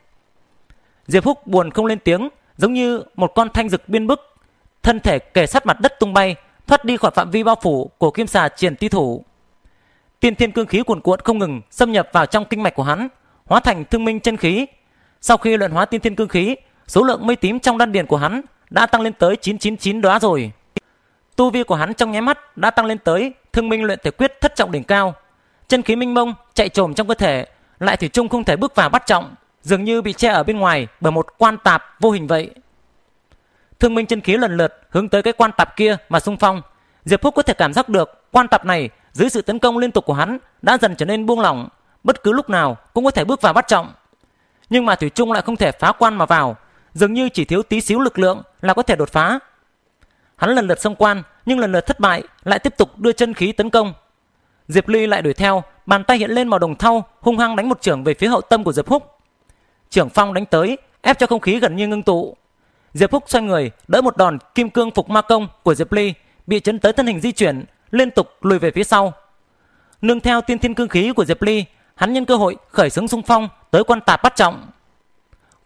Diệp Húc buồn không lên tiếng giống như một con thanh dực biên bức. Thân thể kề sát mặt đất tung bay thoát đi khỏi phạm vi bao phủ của kim xà triển ti thủ. Tiên thiên cương khí cuồn cuộn không ngừng xâm nhập vào trong kinh mạch của hắn hóa thành thương minh chân khí. Sau khi luyện hóa tiên thiên cương khí số lượng mây tím trong đan điền của hắn đã tăng lên tới 999 đóa rồi. Tu vi của hắn trong nháy mắt đã tăng lên tới Thương Minh luyện thể quyết thất trọng đỉnh cao, chân khí minh mông chạy trồm trong cơ thể, lại thủy chung không thể bước vào bắt trọng, dường như bị che ở bên ngoài bởi một quan tạp vô hình vậy. Thương minh chân khí lần lượt hướng tới cái quan tạp kia mà xung phong, Diệp Phúc có thể cảm giác được quan tạp này dưới sự tấn công liên tục của hắn đã dần trở nên buông lỏng, bất cứ lúc nào cũng có thể bước vào bắt trọng. Nhưng mà Thủy Trung lại không thể phá quan mà vào, dường như chỉ thiếu tí xíu lực lượng là có thể đột phá. Hắn lần lượt xông quan nhưng lần lượt thất bại lại tiếp tục đưa chân khí tấn công. Diệp Ly lại đuổi theo, bàn tay hiện lên màu đồng thau, hung hăng đánh một trưởng về phía hậu tâm của Diệp Húc. Trưởng phong đánh tới, ép cho không khí gần như ngưng tụ. Diệp Húc xoay người, đỡ một đòn kim cương phục ma công của Diệp Ly, bị chấn tới thân hình di chuyển, liên tục lùi về phía sau. Nương theo tiên thiên cương khí của Diệp Ly, hắn nhân cơ hội khởi xướng xung phong tới quan tạp bắt trọng.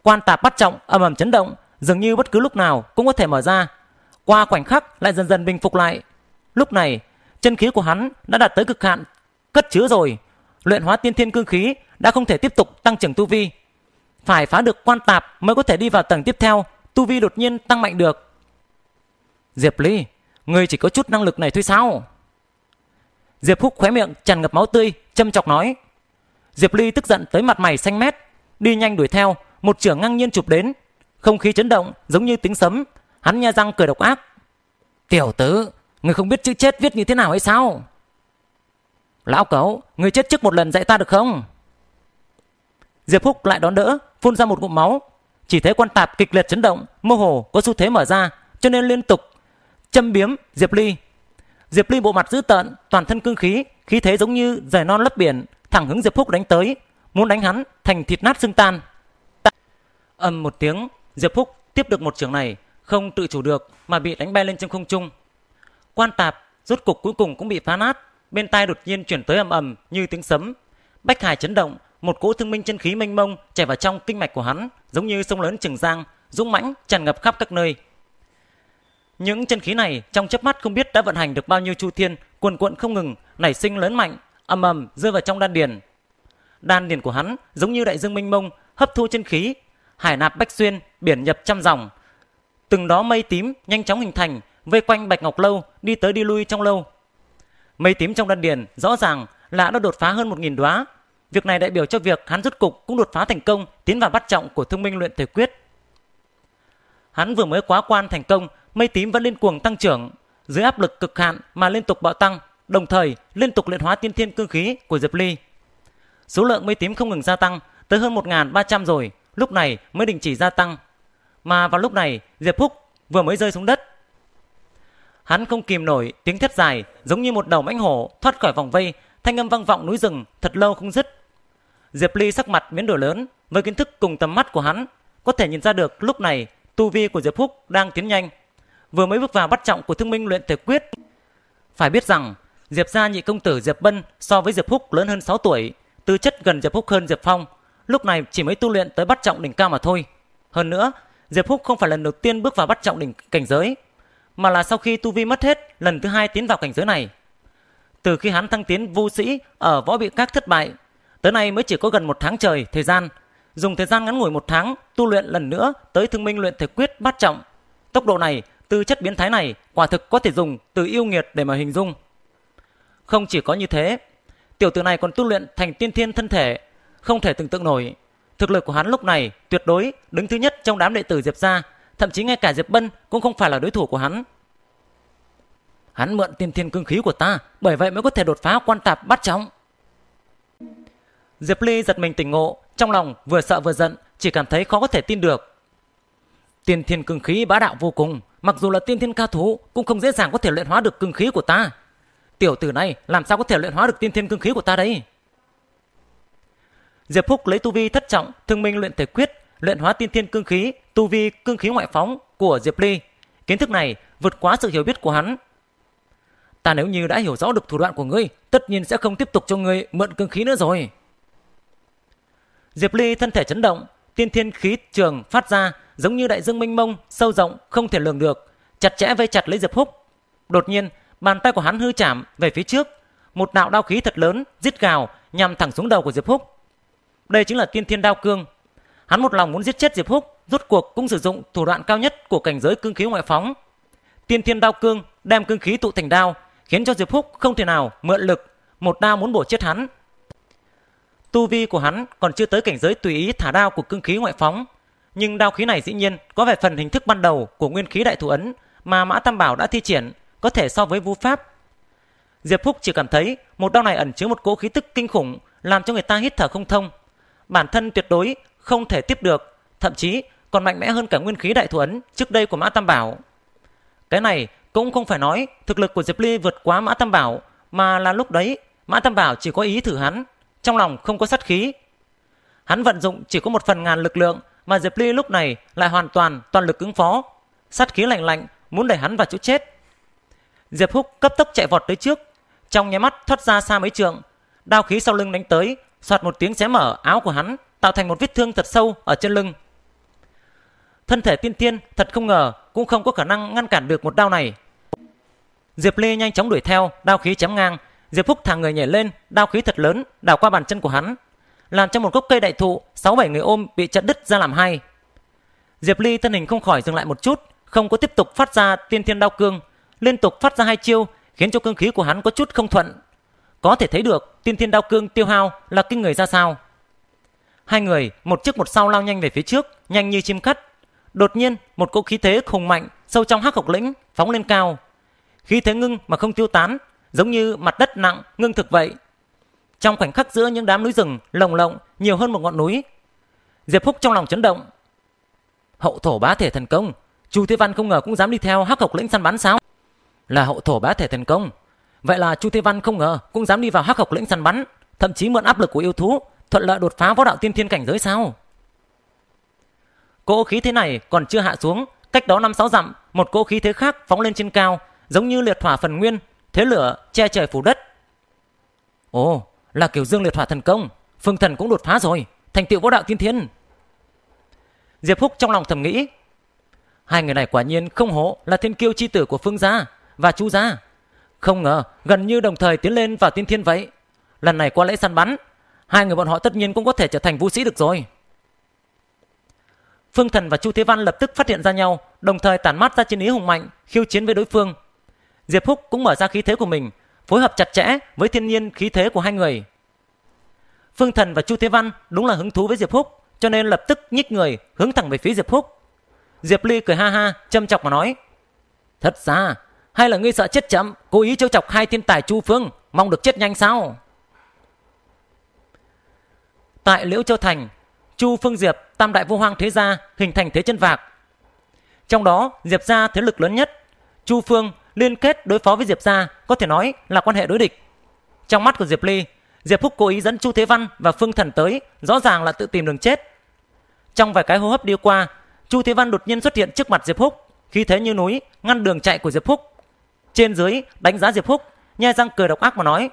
Quan tạp bắt trọng ầm ầm chấn động, dường như bất cứ lúc nào cũng có thể mở ra. Qua khoảnh khắc lại dần dần bình phục lại. Lúc này, chân khí của hắn đã đạt tới cực hạn, cất chứa rồi. Luyện hóa tiên thiên cương khí đã không thể tiếp tục tăng trưởng tu vi. Phải phá được quan tạp mới có thể đi vào tầng tiếp theo, tu vi đột nhiên tăng mạnh được. Diệp Ly, ngươi chỉ có chút năng lực này thôi sao? Diệp Húc khóe miệng tràn ngập máu tươi, châm chọc nói. Diệp Ly tức giận tới mặt mày xanh mét, đi nhanh đuổi theo, một trưởng ngang nhiên chụp đến. Không khí chấn động giống như tiếng sấm, hắn nha răng cười độc ác. Tiểu tử, Người không biết chữ chết viết như thế nào hay sao? Lão cấu, người chết trước một lần dạy ta được không? Diệp Húc lại đón đỡ, phun ra một ngụm máu. Chỉ thấy quan tạp kịch liệt chấn động, mơ hồ có xu thế mở ra, cho nên liên tục châm biếm Diệp Ly. Diệp Ly bộ mặt dữ tợn, toàn thân cương khí, khí thế giống như rời non lấp biển, thẳng hướng Diệp Húc đánh tới, muốn đánh hắn thành thịt nát xương tan. Âm một tiếng, Diệp Húc tiếp được một trường này, không tự chủ được mà bị đánh bay lên trên không trung. Quan tạp rốt cục cuối cùng cũng bị phá nát, bên tai đột nhiên chuyển tới ầm ầm như tiếng sấm. Bách Hải chấn động, một cỗ thương minh chân khí mênh mông chảy vào trong kinh mạch của hắn, giống như sông lớn Trường Giang, dũng mãnh tràn ngập khắp các nơi. Những chân khí này trong chớp mắt không biết đã vận hành được bao nhiêu chu thiên, cuồn cuộn không ngừng, nảy sinh lớn mạnh, ầm ầm rơi vào trong đan điền. Đan điền của hắn giống như đại dương mênh mông, hấp thu chân khí, hải nạp bách xuyên, biển nhập trăm dòng. Từng đó mây tím nhanh chóng hình thành, vây quanh Bạch Ngọc Lâu, đi tới đi lui trong lâu. Mây tím trong đan điền rõ ràng là đã đột phá hơn một nghìn đóa. Việc này đại biểu cho việc hắn rút cục cũng đột phá thành công, tiến vào bắt trọng của thương minh luyện thể quyết. Hắn vừa mới quá quan thành công, mây tím vẫn liên cuồng tăng trưởng, dưới áp lực cực hạn mà liên tục bạo tăng, đồng thời liên tục luyện hóa tiên thiên cương khí của Diệp Ly. Số lượng mây tím không ngừng gia tăng, tới hơn một ba trăm rồi, lúc này mới đình chỉ gia tăng mà vào lúc này Diệp Phúc vừa mới rơi xuống đất. Hắn không kìm nổi tiếng thét dài giống như một đầu mãnh hổ thoát khỏi vòng vây, thanh âm vang vọng núi rừng thật lâu không dứt. Diệp Ly sắc mặt biến đổi lớn, với kiến thức cùng tầm mắt của hắn, có thể nhìn ra được lúc này tu vi của Diệp Phúc đang tiến nhanh. Vừa mới bước vào bắt trọng của Thương Minh luyện thể quyết. Phải biết rằng, Diệp gia nhị công tử Diệp Bân so với Diệp Phúc lớn hơn 6 tuổi, tư chất gần Diệp Phúc hơn Diệp Phong, lúc này chỉ mới tu luyện tới bắt trọng đỉnh cao mà thôi. Hơn nữa, Diệp Húc không phải lần đầu tiên bước vào bắt trọng đỉnh cảnh giới, mà là sau khi tu vi mất hết, lần thứ hai tiến vào cảnh giới này. Từ khi hắn thăng tiến vô sĩ ở võ bị các thất bại, tới nay mới chỉ có gần một tháng trời thời gian. Dùng thời gian ngắn ngủi một tháng, tu luyện lần nữa tới thương minh luyện thể quyết bắt trọng. Tốc độ này, từ chất biến thái này, quả thực có thể dùng từ yêu nghiệt để mà hình dung. Không chỉ có như thế, tiểu tử này còn tu luyện thành tiên thiên thân thể, không thể tưởng tượng nổi Thực lực của hắn lúc này tuyệt đối đứng thứ nhất trong đám đệ tử Diệp gia, thậm chí ngay cả Diệp Bân cũng không phải là đối thủ của hắn. Hắn mượn tiên thiên cương khí của ta, bởi vậy mới có thể đột phá quan tạp bắt chóng. Diệp Ly giật mình tỉnh ngộ, trong lòng vừa sợ vừa giận, chỉ cảm thấy khó có thể tin được. Tiên thiên cương khí bá đạo vô cùng, mặc dù là tiên thiên cao thủ cũng không dễ dàng có thể luyện hóa được cương khí của ta. Tiểu tử này làm sao có thể luyện hóa được tiên thiên cương khí của ta đấy? Diệp Phúc lấy tu vi thất trọng, thương minh luyện thể quyết, luyện hóa tiên thiên cương khí, tu vi cương khí ngoại phóng của Diệp Ly. Kiến thức này vượt quá sự hiểu biết của hắn. Ta nếu như đã hiểu rõ được thủ đoạn của ngươi, tất nhiên sẽ không tiếp tục cho ngươi mượn cương khí nữa rồi. Diệp Ly thân thể chấn động, tiên thiên khí trường phát ra giống như đại dương mênh mông, sâu rộng, không thể lường được, chặt chẽ vây chặt lấy Diệp Húc. Đột nhiên, bàn tay của hắn hư chạm về phía trước, một đạo đao khí thật lớn, rít gào nhằm thẳng xuống đầu của Diệp Húc. Đây chính là tiên thiên đao cương. Hắn một lòng muốn giết chết Diệp Húc, rốt cuộc cũng sử dụng thủ đoạn cao nhất của cảnh giới cương khí ngoại phóng. Tiên thiên đao cương đem cương khí tụ thành đao, khiến cho Diệp Húc không thể nào mượn lực một đao muốn bổ chết hắn. Tu vi của hắn còn chưa tới cảnh giới tùy ý thả đao của cương khí ngoại phóng, nhưng đao khí này dĩ nhiên có vẻ phần hình thức ban đầu của nguyên khí đại thủ ấn mà Mã Tam Bảo đã thi triển, có thể so với vũ pháp. Diệp Phúc chỉ cảm thấy một đao này ẩn chứa một cỗ khí tức kinh khủng, làm cho người ta hít thở không thông bản thân tuyệt đối không thể tiếp được, thậm chí còn mạnh mẽ hơn cả nguyên khí đại thuấn trước đây của Mã Tam Bảo. Cái này cũng không phải nói thực lực của Diệp Ly vượt quá Mã Tam Bảo, mà là lúc đấy Mã Tam Bảo chỉ có ý thử hắn, trong lòng không có sát khí. Hắn vận dụng chỉ có một phần ngàn lực lượng mà Diệp Ly lúc này lại hoàn toàn toàn lực ứng phó. Sát khí lạnh lạnh muốn đẩy hắn vào chỗ chết. Diệp Húc cấp tốc chạy vọt tới trước, trong nháy mắt thoát ra xa mấy trượng, đao khí sau lưng đánh tới, soạt một tiếng xé mở áo của hắn, tạo thành một vết thương thật sâu ở chân lưng. Thân thể tiên thiên thật không ngờ cũng không có khả năng ngăn cản được một đao này. Diệp Ly nhanh chóng đuổi theo, đao khí chém ngang, Diệp Phúc thẳng người nhảy lên, đao khí thật lớn đảo qua bàn chân của hắn, làm cho một gốc cây đại thụ, sáu bảy người ôm bị chặt đứt ra làm hai. Diệp Ly thân hình không khỏi dừng lại một chút, không có tiếp tục phát ra tiên thiên đao cương, liên tục phát ra hai chiêu, khiến cho cương khí của hắn có chút không thuận. Có thể thấy được tiên thiên đao cương tiêu hao là kinh người ra sao. Hai người, một trước một sau lao nhanh về phía trước, nhanh như chim cắt. Đột nhiên, một cỗ khí thế khủng mạnh sâu trong hắc hộc lĩnh phóng lên cao. Khí thế ngưng mà không tiêu tán, giống như mặt đất nặng ngưng thực vậy. Trong khoảnh khắc giữa những đám núi rừng lồng lộng nhiều hơn một ngọn núi. Diệp Phúc trong lòng chấn động. Hậu thổ bá thể thần công, Chu Thế Văn không ngờ cũng dám đi theo hắc hộc lĩnh săn bắn sao? Là hậu thổ bá thể thần công, Vậy là Chu Thế Văn không ngờ cũng dám đi vào hắc học lĩnh săn bắn, thậm chí mượn áp lực của yêu thú, thuận lợi đột phá võ đạo tiên thiên cảnh giới sao? Cỗ khí thế này còn chưa hạ xuống, cách đó năm sáu dặm, một cỗ khí thế khác phóng lên trên cao, giống như liệt hỏa phần nguyên, thế lửa che trời phủ đất. Ồ, là kiểu dương liệt hỏa thần công, phương thần cũng đột phá rồi, thành tựu võ đạo tiên thiên. Diệp Húc trong lòng thầm nghĩ, hai người này quả nhiên không hổ là thiên kiêu chi tử của Phương gia và Chu gia. Không ngờ, gần như đồng thời tiến lên và tiên thiên vậy. Lần này qua lễ săn bắn, hai người bọn họ tất nhiên cũng có thể trở thành vũ sĩ được rồi. Phương Thần và Chu Thế Văn lập tức phát hiện ra nhau, đồng thời tản mát ra chiến ý hùng mạnh, khiêu chiến với đối phương. Diệp Húc cũng mở ra khí thế của mình, phối hợp chặt chẽ với thiên nhiên khí thế của hai người. Phương Thần và Chu Thế Văn đúng là hứng thú với Diệp Húc, cho nên lập tức nhích người hướng thẳng về phía Diệp Húc. Diệp Ly cười ha ha, châm chọc mà nói: "Thật ra, hay là ngươi sợ chết chậm, cố ý trêu chọc hai thiên tài Chu Phương, mong được chết nhanh sao? Tại Liễu Châu Thành, Chu Phương Diệp, tam đại vô hoang thế gia hình thành thế chân vạc. Trong đó, Diệp gia thế lực lớn nhất. Chu Phương liên kết đối phó với Diệp gia có thể nói là quan hệ đối địch. Trong mắt của Diệp Ly, Diệp Phúc cố ý dẫn Chu Thế Văn và Phương Thần tới, rõ ràng là tự tìm đường chết. Trong vài cái hô hấp đi qua, Chu Thế Văn đột nhiên xuất hiện trước mặt Diệp Phúc, khí thế như núi, ngăn đường chạy của Diệp Phúc trên dưới đánh giá Diệp Húc, nhai răng cười độc ác mà nói: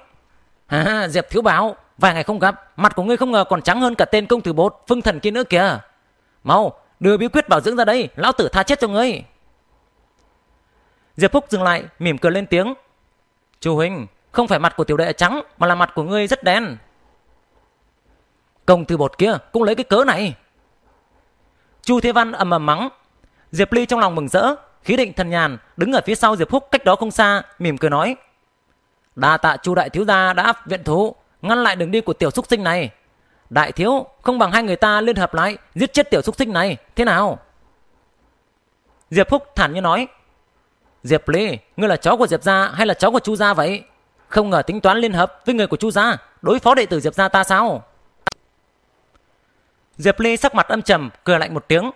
"À, Diệp thiếu báo, vài ngày không gặp, mặt của ngươi không ngờ còn trắng hơn cả tên công tử bột Phương Thần kia nữa kìa. Mau, đưa bí quyết bảo dưỡng ra đây, lão tử tha chết cho ngươi." Diệp Phúc dừng lại, mỉm cười lên tiếng. Chu Huynh, không phải mặt của tiểu đệ trắng, mà là mặt của ngươi rất đen. Công tử bột kia cũng lấy cái cớ này. Chu Thế Văn ầm ầm mắng. Diệp Ly trong lòng mừng rỡ, Khí định thần nhàn đứng ở phía sau Diệp Húc cách đó không xa, mỉm cười nói: "Đa tạ Chu đại thiếu gia đã viện thú, ngăn lại đường đi của tiểu xúc sinh này. Đại thiếu, không bằng hai người ta liên hợp lại giết chết tiểu xúc sinh này, thế nào?" Diệp Húc thản nhiên nói: "Diệp Ly, ngươi là cháu của Diệp gia hay là cháu của Chu gia vậy? Không ngờ tính toán liên hợp với người của Chu gia, đối phó đệ tử Diệp gia ta sao?" Diệp Ly sắc mặt âm trầm, cười lạnh một tiếng,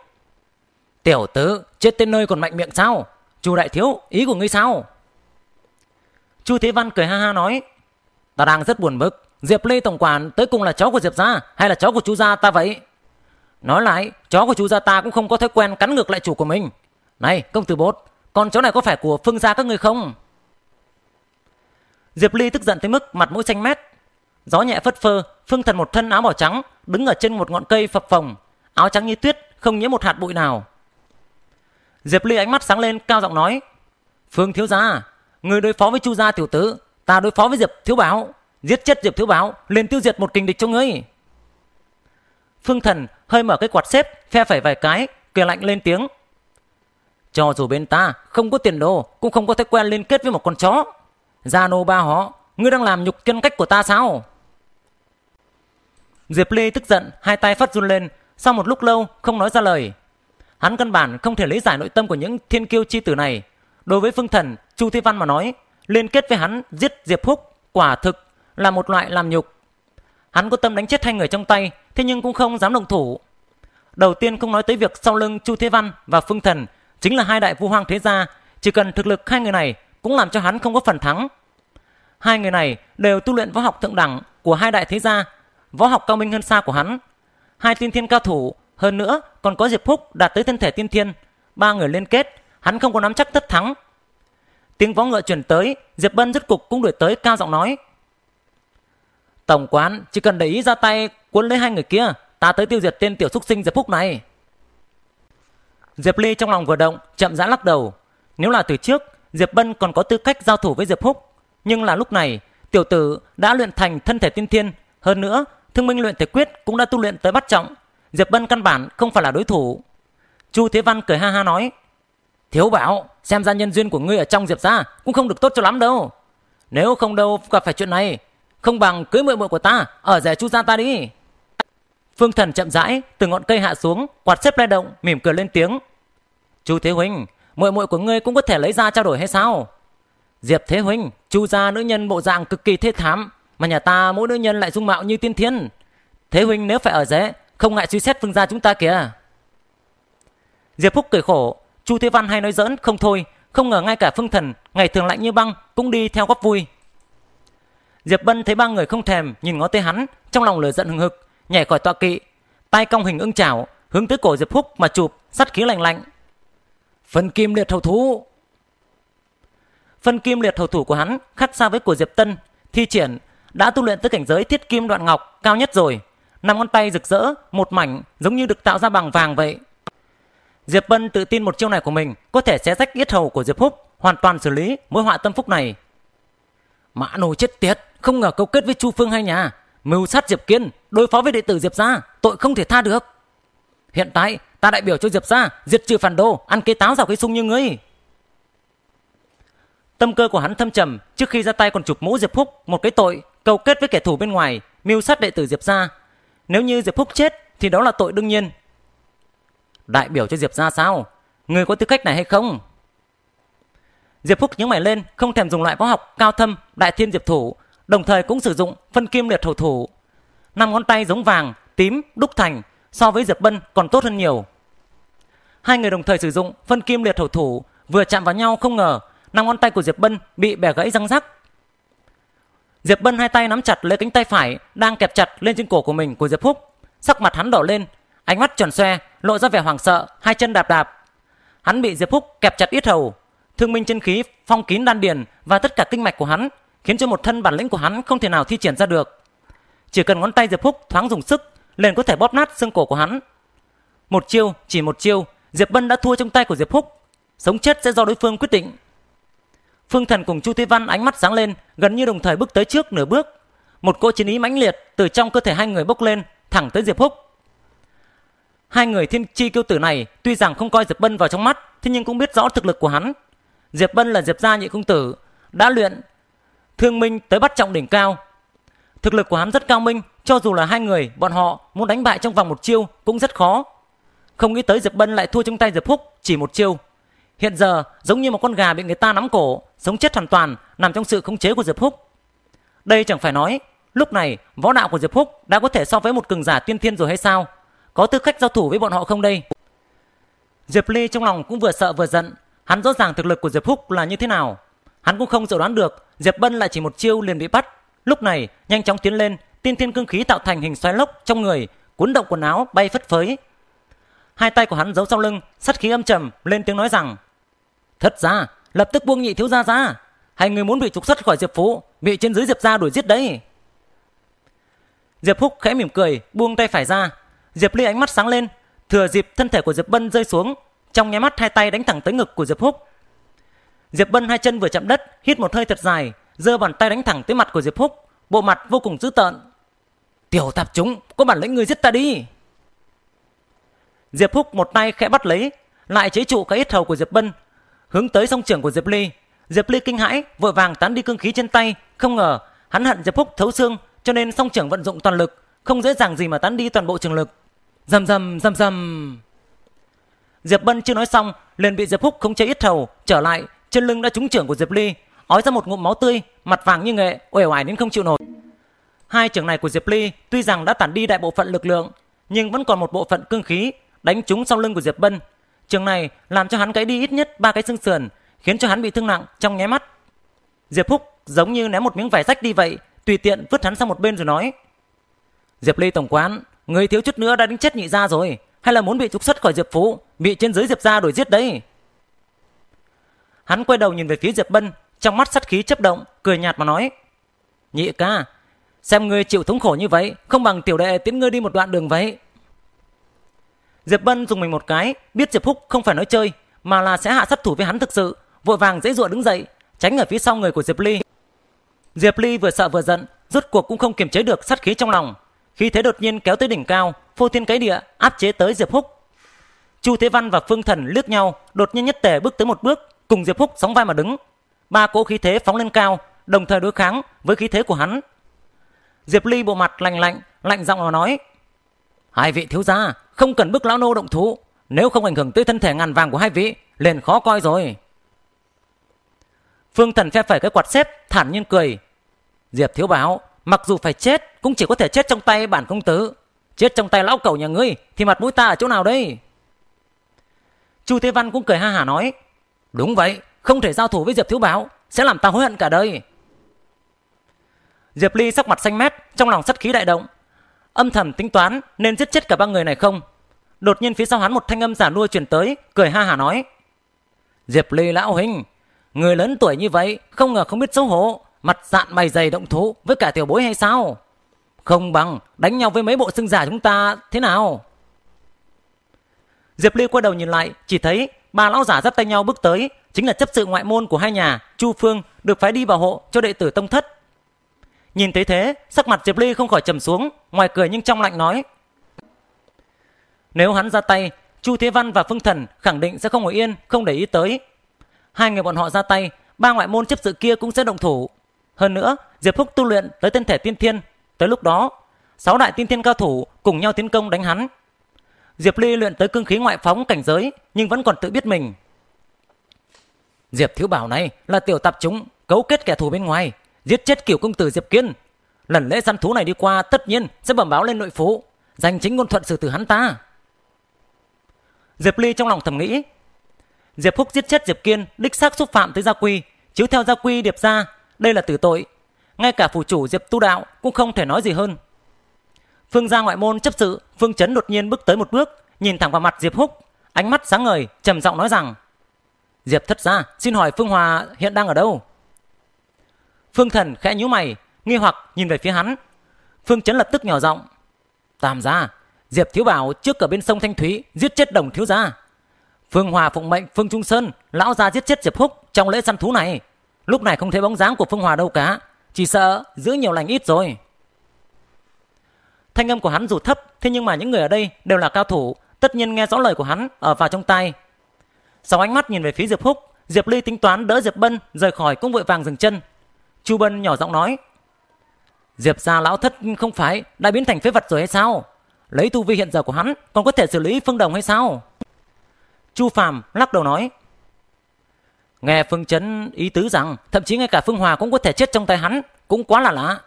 Tiểu tử, chết tên nơi còn mạnh miệng sao? Chu đại thiếu, ý của ngươi sao? Chu Thế Văn cười ha ha nói, ta đang rất buồn bực. Diệp Lê tổng quản tới cùng là chó của Diệp gia hay là chó của chú gia ta vậy? Nói lại, chó của chú gia ta cũng không có thói quen cắn ngược lại chủ của mình. Này, công tử bốt, con chó này có phải của Phương gia các người không? Diệp Ly tức giận tới mức mặt mũi xanh mét. Gió nhẹ phất phơ, Phương Thần một thân áo bỏ trắng, đứng ở trên một ngọn cây phập phồng, áo trắng như tuyết, không nhiễm một hạt bụi nào. Diệp Ly ánh mắt sáng lên cao giọng nói Phương thiếu gia Người đối phó với chu gia tiểu tử Ta đối phó với Diệp thiếu báo Giết chết Diệp thiếu báo liền tiêu diệt một kình địch cho ngươi Phương thần hơi mở cái quạt xếp Phe phải vài cái Kìa lạnh lên tiếng Cho dù bên ta không có tiền đồ Cũng không có thói quen liên kết với một con chó Gia nô ba họ Ngươi đang làm nhục kiên cách của ta sao Diệp Ly tức giận Hai tay phát run lên Sau một lúc lâu không nói ra lời Hắn căn bản không thể lý giải nội tâm của những thiên kiêu chi tử này. Đối với Phương Thần, Chu Thế Văn mà nói, liên kết với hắn giết Diệp Húc quả thực là một loại làm nhục. Hắn có tâm đánh chết hai người trong tay, thế nhưng cũng không dám động thủ. Đầu tiên không nói tới việc sau lưng Chu Thế Văn và Phương Thần chính là hai đại vua hoang thế gia, chỉ cần thực lực hai người này cũng làm cho hắn không có phần thắng. Hai người này đều tu luyện võ học thượng đẳng của hai đại thế gia, võ học cao minh hơn xa của hắn. Hai tiên thiên cao thủ hơn nữa, còn có Diệp Phúc đạt tới thân thể tiên thiên. Ba người liên kết, hắn không có nắm chắc tất thắng. Tiếng võ ngựa chuyển tới, Diệp Bân rất cục cũng đuổi tới cao giọng nói. Tổng quán, chỉ cần để ý ra tay cuốn lấy hai người kia, ta tới tiêu diệt tên tiểu xúc sinh Diệp Phúc này. Diệp Ly trong lòng vừa động, chậm rãi lắc đầu. Nếu là từ trước, Diệp Bân còn có tư cách giao thủ với Diệp Phúc. Nhưng là lúc này, tiểu tử đã luyện thành thân thể tiên thiên. Hơn nữa, thương minh luyện thể quyết cũng đã tu luyện tới bắt trọng. Diệp Bân căn bản không phải là đối thủ. Chu Thế Văn cười ha ha nói, Thiếu bảo, xem ra nhân duyên của ngươi ở trong Diệp gia cũng không được tốt cho lắm đâu. Nếu không đâu gặp phải chuyện này, không bằng cưới muội muội của ta, ở rẻ Chu gia ta đi. Phương Thần chậm rãi từ ngọn cây hạ xuống, quạt xếp lay động, mỉm cười lên tiếng. Chu Thế Huynh, muội muội của ngươi cũng có thể lấy ra trao đổi hay sao? Diệp Thế Huynh, Chu gia nữ nhân bộ dạng cực kỳ thê thảm, mà nhà ta mỗi nữ nhân lại dung mạo như tiên thiên. Thế Huynh nếu phải ở rẻ không ngại suy xét phương gia chúng ta kìa. Diệp Phúc cười khổ, Chu Thế Văn hay nói giỡn không thôi, không ngờ ngay cả Phương Thần, ngày thường lạnh như băng, cũng đi theo góp vui. Diệp Bân thấy ba người không thèm, nhìn ngó tới hắn, trong lòng lửa giận hừng hực, nhảy khỏi tọa kỵ, tay cong hình ưng chảo, hướng tới cổ Diệp Phúc mà chụp, sắt khí lạnh lạnh. Phần kim liệt hầu thú. Phần kim liệt hầu thủ của hắn khác xa với của Diệp Tân, thi triển đã tu luyện tới cảnh giới thiết kim đoạn ngọc cao nhất rồi năm ngón tay rực rỡ, một mảnh giống như được tạo ra bằng vàng vậy. Diệp Vân tự tin một chiêu này của mình có thể xé rách yết hầu của Diệp Húc, hoàn toàn xử lý mối họa tâm phúc này. Mã nô chết tiệt, không ngờ câu kết với Chu Phương hay nhà, mưu sát Diệp Kiên, đối phó với đệ tử Diệp gia, tội không thể tha được. Hiện tại, ta đại biểu cho Diệp gia, diệt trừ phản đồ, ăn cây táo rào cây sung như ngươi. Tâm cơ của hắn thâm trầm, trước khi ra tay còn chụp mũ Diệp Húc một cái tội, câu kết với kẻ thù bên ngoài, mưu sát đệ tử Diệp gia, nếu như Diệp Phúc chết thì đó là tội đương nhiên. Đại biểu cho Diệp ra sao? Người có tư cách này hay không? Diệp Phúc nhướng mày lên, không thèm dùng loại võ học cao thâm đại thiên diệp thủ, đồng thời cũng sử dụng phân kim liệt hầu thủ. Năm ngón tay giống vàng, tím, đúc thành, so với Diệp Bân còn tốt hơn nhiều. Hai người đồng thời sử dụng phân kim liệt hầu thủ, vừa chạm vào nhau không ngờ, năm ngón tay của Diệp Bân bị bẻ gãy răng rắc, Diệp Bân hai tay nắm chặt lấy cánh tay phải đang kẹp chặt lên trên cổ của mình của Diệp Húc. Sắc mặt hắn đỏ lên, ánh mắt tròn xoe, lộ ra vẻ hoảng sợ, hai chân đạp đạp. Hắn bị Diệp Húc kẹp chặt yết hầu, thương minh chân khí phong kín đan điền và tất cả kinh mạch của hắn, khiến cho một thân bản lĩnh của hắn không thể nào thi triển ra được. Chỉ cần ngón tay Diệp Húc thoáng dùng sức, liền có thể bóp nát xương cổ của hắn. Một chiêu, chỉ một chiêu, Diệp Bân đã thua trong tay của Diệp Húc. Sống chết sẽ do đối phương quyết định. Phương Thần cùng Chu Thế Văn ánh mắt sáng lên, gần như đồng thời bước tới trước nửa bước. Một cỗ chiến ý mãnh liệt từ trong cơ thể hai người bốc lên, thẳng tới Diệp Húc. Hai người thiên chi kiêu tử này tuy rằng không coi Diệp Bân vào trong mắt, thế nhưng cũng biết rõ thực lực của hắn. Diệp Bân là Diệp gia nhị công tử, đã luyện thương minh tới bắt trọng đỉnh cao. Thực lực của hắn rất cao minh, cho dù là hai người, bọn họ muốn đánh bại trong vòng một chiêu cũng rất khó. Không nghĩ tới Diệp Bân lại thua trong tay Diệp Húc chỉ một chiêu. Hiện giờ giống như một con gà bị người ta nắm cổ, sống chết hoàn toàn, nằm trong sự khống chế của Diệp Húc. Đây chẳng phải nói, lúc này võ đạo của Diệp Húc đã có thể so với một cường giả tiên thiên rồi hay sao? Có tư cách giao thủ với bọn họ không đây? Diệp Ly trong lòng cũng vừa sợ vừa giận, hắn rõ ràng thực lực của Diệp Húc là như thế nào. Hắn cũng không dự đoán được Diệp Bân lại chỉ một chiêu liền bị bắt. Lúc này, nhanh chóng tiến lên, tiên thiên cương khí tạo thành hình xoáy lốc trong người, cuốn động quần áo bay phất phới. Hai tay của hắn giấu sau lưng, sát khí âm trầm lên tiếng nói rằng: thật ra lập tức buông nhị thiếu gia ra. Hay người muốn bị trục xuất khỏi Diệp phủ bị trên dưới Diệp gia đuổi giết đấy. Diệp Húc khẽ mỉm cười, buông tay phải ra. Diệp Ly ánh mắt sáng lên, thừa dịp thân thể của Diệp Bân rơi xuống, trong nháy mắt hai tay đánh thẳng tới ngực của Diệp Húc. Diệp Bân hai chân vừa chạm đất, hít một hơi thật dài, giơ bàn tay đánh thẳng tới mặt của Diệp Húc, bộ mặt vô cùng dữ tợn. "Tiểu tạp chúng, có bản lĩnh ngươi giết ta đi." Diệp Húc một tay khẽ bắt lấy, lại chế trụ cái ít hầu của Diệp Bân, hướng tới song trưởng của Diệp Ly. Diệp Ly kinh hãi, vội vàng tán đi cương khí trên tay, không ngờ hắn hận Diệp Phúc thấu xương, cho nên song trưởng vận dụng toàn lực, không dễ dàng gì mà tán đi toàn bộ trường lực. Rầm rầm rầm rầm. Diệp Bân chưa nói xong, liền bị Diệp Phúc không chế ít hầu, trở lại, chân lưng đã trúng trưởng của Diệp Ly, ói ra một ngụm máu tươi, mặt vàng như nghệ, uể oải đến không chịu nổi. Hai trưởng này của Diệp Ly tuy rằng đã tản đi đại bộ phận lực lượng, nhưng vẫn còn một bộ phận cương khí đánh trúng sau lưng của Diệp Bân, Trường này làm cho hắn gãy đi ít nhất ba cái xương sườn, khiến cho hắn bị thương nặng trong nháy mắt. Diệp Húc giống như ném một miếng vải rách đi vậy, tùy tiện vứt hắn sang một bên rồi nói. Diệp Ly tổng quán, người thiếu chút nữa đã đánh chết nhị gia rồi, hay là muốn bị trục xuất khỏi Diệp Phú, bị trên dưới Diệp gia đuổi giết đấy. Hắn quay đầu nhìn về phía Diệp Bân, trong mắt sắt khí chấp động, cười nhạt mà nói. Nhị ca, xem ngươi chịu thống khổ như vậy, không bằng tiểu đệ tiến ngươi đi một đoạn đường vậy. Diệp Bân dùng mình một cái, biết Diệp Húc không phải nói chơi, mà là sẽ hạ sát thủ với hắn thực sự, vội vàng dễ dụa đứng dậy, tránh ở phía sau người của Diệp Ly. Diệp Ly vừa sợ vừa giận, rốt cuộc cũng không kiềm chế được sát khí trong lòng. Khi thế đột nhiên kéo tới đỉnh cao, phô thiên cái địa áp chế tới Diệp Húc. Chu Thế Văn và Phương Thần liếc nhau, đột nhiên nhất tề bước tới một bước, cùng Diệp Húc sóng vai mà đứng. Ba cỗ khí thế phóng lên cao, đồng thời đối kháng với khí thế của hắn. Diệp Ly bộ mặt lạnh lạnh, lạnh giọng nói: "Hai vị thiếu gia, không cần bức lão nô động thủ nếu không ảnh hưởng tới thân thể ngàn vàng của hai vị, liền khó coi rồi. Phương Thần phe phải cái quạt xếp, thản nhiên cười. Diệp Thiếu Báo, mặc dù phải chết, cũng chỉ có thể chết trong tay bản công tử. Chết trong tay lão cẩu nhà ngươi, thì mặt mũi ta ở chỗ nào đây? Chu Thế Văn cũng cười ha hả nói. Đúng vậy, không thể giao thủ với Diệp Thiếu Báo, sẽ làm ta hối hận cả đời. Diệp Ly sắc mặt xanh mét, trong lòng sắt khí đại động, âm thầm tính toán nên giết chết cả ba người này không? Đột nhiên phía sau hắn một thanh âm giả nua truyền tới, cười ha hà nói. Diệp Ly lão huynh, người lớn tuổi như vậy không ngờ không biết xấu hổ, mặt dạn mày dày động thú với cả tiểu bối hay sao? Không bằng đánh nhau với mấy bộ xương giả chúng ta thế nào? Diệp Ly quay đầu nhìn lại, chỉ thấy ba lão giả dắt tay nhau bước tới, chính là chấp sự ngoại môn của hai nhà, Chu Phương được phái đi bảo hộ cho đệ tử tông thất Nhìn thấy thế, sắc mặt Diệp Ly không khỏi trầm xuống, ngoài cười nhưng trong lạnh nói. Nếu hắn ra tay, Chu Thế Văn và Phương Thần khẳng định sẽ không ngồi yên, không để ý tới. Hai người bọn họ ra tay, ba ngoại môn chấp sự kia cũng sẽ động thủ. Hơn nữa, Diệp Húc tu luyện tới tên thể tiên thiên, tới lúc đó, sáu đại tiên thiên cao thủ cùng nhau tiến công đánh hắn. Diệp Ly luyện tới cương khí ngoại phóng cảnh giới nhưng vẫn còn tự biết mình. Diệp Thiếu Bảo này là tiểu tạp chúng, cấu kết kẻ thù bên ngoài, giết chết kiểu công tử Diệp Kiên. Lần lễ săn thú này đi qua tất nhiên sẽ bẩm báo lên nội phủ, giành chính ngôn thuận xử tử hắn ta. Diệp Ly trong lòng thầm nghĩ, Diệp Húc giết chết Diệp Kiên đích xác xúc phạm tới gia quy, chiếu theo gia quy điệp ra, đây là tử tội. Ngay cả phủ chủ Diệp Tu Đạo cũng không thể nói gì hơn. Phương gia ngoại môn chấp sự, Phương Chấn đột nhiên bước tới một bước, nhìn thẳng vào mặt Diệp Húc, ánh mắt sáng ngời, trầm giọng nói rằng: "Diệp thất gia, xin hỏi Phương Hòa hiện đang ở đâu?" Phương Thần khẽ nhíu mày, nghi hoặc nhìn về phía hắn. Phương Chấn lập tức nhỏ giọng, "Tam gia, Diệp Thiếu Bảo trước cửa bên sông Thanh Thúy giết chết Đồng thiếu gia. Phương Hòa phụng mệnh Phương Trung Sơn lão gia giết chết Diệp Húc trong lễ săn thú này. Lúc này không thấy bóng dáng của Phương Hòa đâu cả, chỉ sợ giữ nhiều lành ít rồi." Thanh âm của hắn dù thấp, thế nhưng mà những người ở đây đều là cao thủ, tất nhiên nghe rõ lời của hắn ở vào trong tai. Sau ánh mắt nhìn về phía Diệp Húc, Diệp Ly tính toán đỡ Diệp Bân rời khỏi cũng vội vàng dừng chân, Chu Bân nhỏ giọng nói. Diệp gia lão thất không phải đã biến thành phế vật rồi hay sao? Lấy tu vi hiện giờ của hắn còn có thể xử lý Phương Đồng hay sao? Chu Phạm lắc đầu nói. Nghe Phương Chấn ý tứ rằng thậm chí ngay cả Phương Hòa cũng có thể chết trong tay hắn cũng quá là lạ.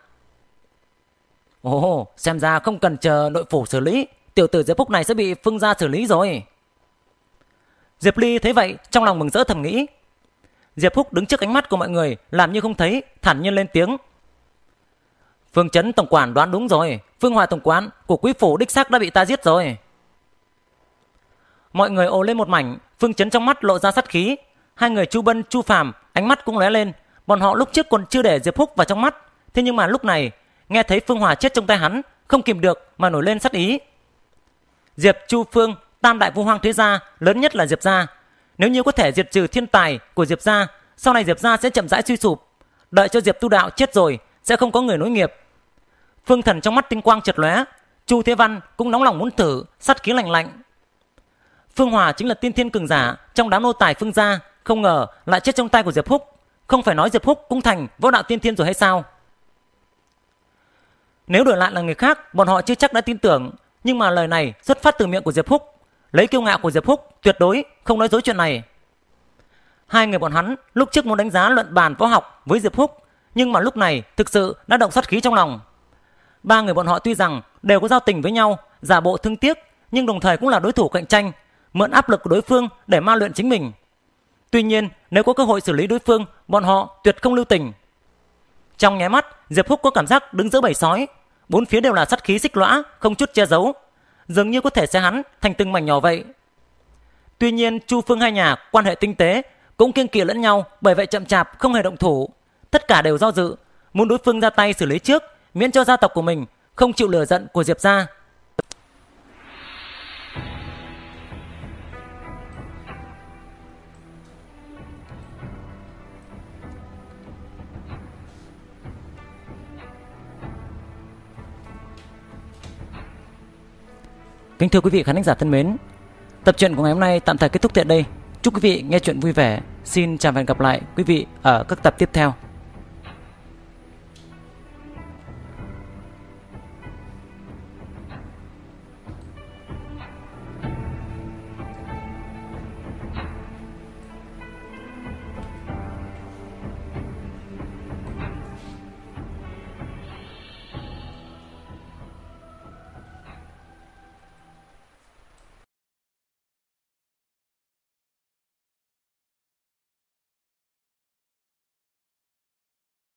Ồ, xem ra không cần chờ nội phủ xử lý, tiểu tử Diệp Phúc này sẽ bị Phương gia xử lý rồi. Diệp Ly thấy vậy, trong lòng mừng rỡ thầm nghĩ, Diệp Húc đứng trước ánh mắt của mọi người, làm như không thấy, thản nhiên lên tiếng. Phương Chấn Tổng Quản đoán đúng rồi, Phương Hòa Tổng Quán của Quý Phủ đích xác đã bị ta giết rồi. Mọi người ồ lên một mảnh, Phương Chấn trong mắt lộ ra sát khí. Hai người Chu Bân, Chu Phàm, ánh mắt cũng lóe lên. Bọn họ lúc trước còn chưa để Diệp Húc vào trong mắt. Thế nhưng mà lúc này, nghe thấy Phương Hòa chết trong tay hắn, không kìm được mà nổi lên sát ý. Diệp Chu Phương, tam đại vu hoang thế gia, lớn nhất là Diệp gia, nếu như có thể diệt trừ thiên tài của Diệp gia, sau này Diệp gia sẽ chậm rãi suy sụp. Đợi cho Diệp tu đạo chết rồi, sẽ không có người nối nghiệp. Phương Thần trong mắt tinh quang chợt lóe, Chu Thế Văn cũng nóng lòng muốn thử, sát khí lạnh lạnh. Phương Hòa chính là tiên thiên cường giả trong đám nô tài Phương gia, không ngờ lại chết trong tay của Diệp Húc, không phải nói Diệp Húc cũng thành võ đạo tiên thiên rồi hay sao? Nếu đổi lại là người khác, bọn họ chưa chắc đã tin tưởng, nhưng mà lời này xuất phát từ miệng của Diệp Húc, Lấy kiêu ngạo của Diệp Húc, tuyệt đối không nói dối chuyện này. Hai người bọn hắn lúc trước muốn đánh giá luận bàn võ học với Diệp Húc, nhưng mà lúc này thực sự đã động sát khí trong lòng. Ba người bọn họ tuy rằng đều có giao tình với nhau, giả bộ thương tiếc, nhưng đồng thời cũng là đối thủ cạnh tranh, mượn áp lực của đối phương để ma luyện chính mình. Tuy nhiên, nếu có cơ hội xử lý đối phương, bọn họ tuyệt không lưu tình. Trong nháy mắt, Diệp Húc có cảm giác đứng giữa bầy sói, bốn phía đều là sát khí xích lõa, không chút che giấu dường như có thể sẽ hắn thành từng mảnh nhỏ vậy. Tuy nhiên Chu Phương hai nhà quan hệ tinh tế cũng kiêng kỵ lẫn nhau bởi vậy chậm chạp không hề động thủ. Tất cả đều do dự, muốn đối phương ra tay xử lý trước miễn cho gia tộc của mình không chịu lửa giận của Diệp gia Kính thưa quý vị khán giả thân mến, tập truyện của ngày hôm nay tạm thời kết thúc tại đây. Chúc quý vị nghe chuyện vui vẻ. Xin chào và hẹn gặp lại quý vị ở các tập tiếp theo.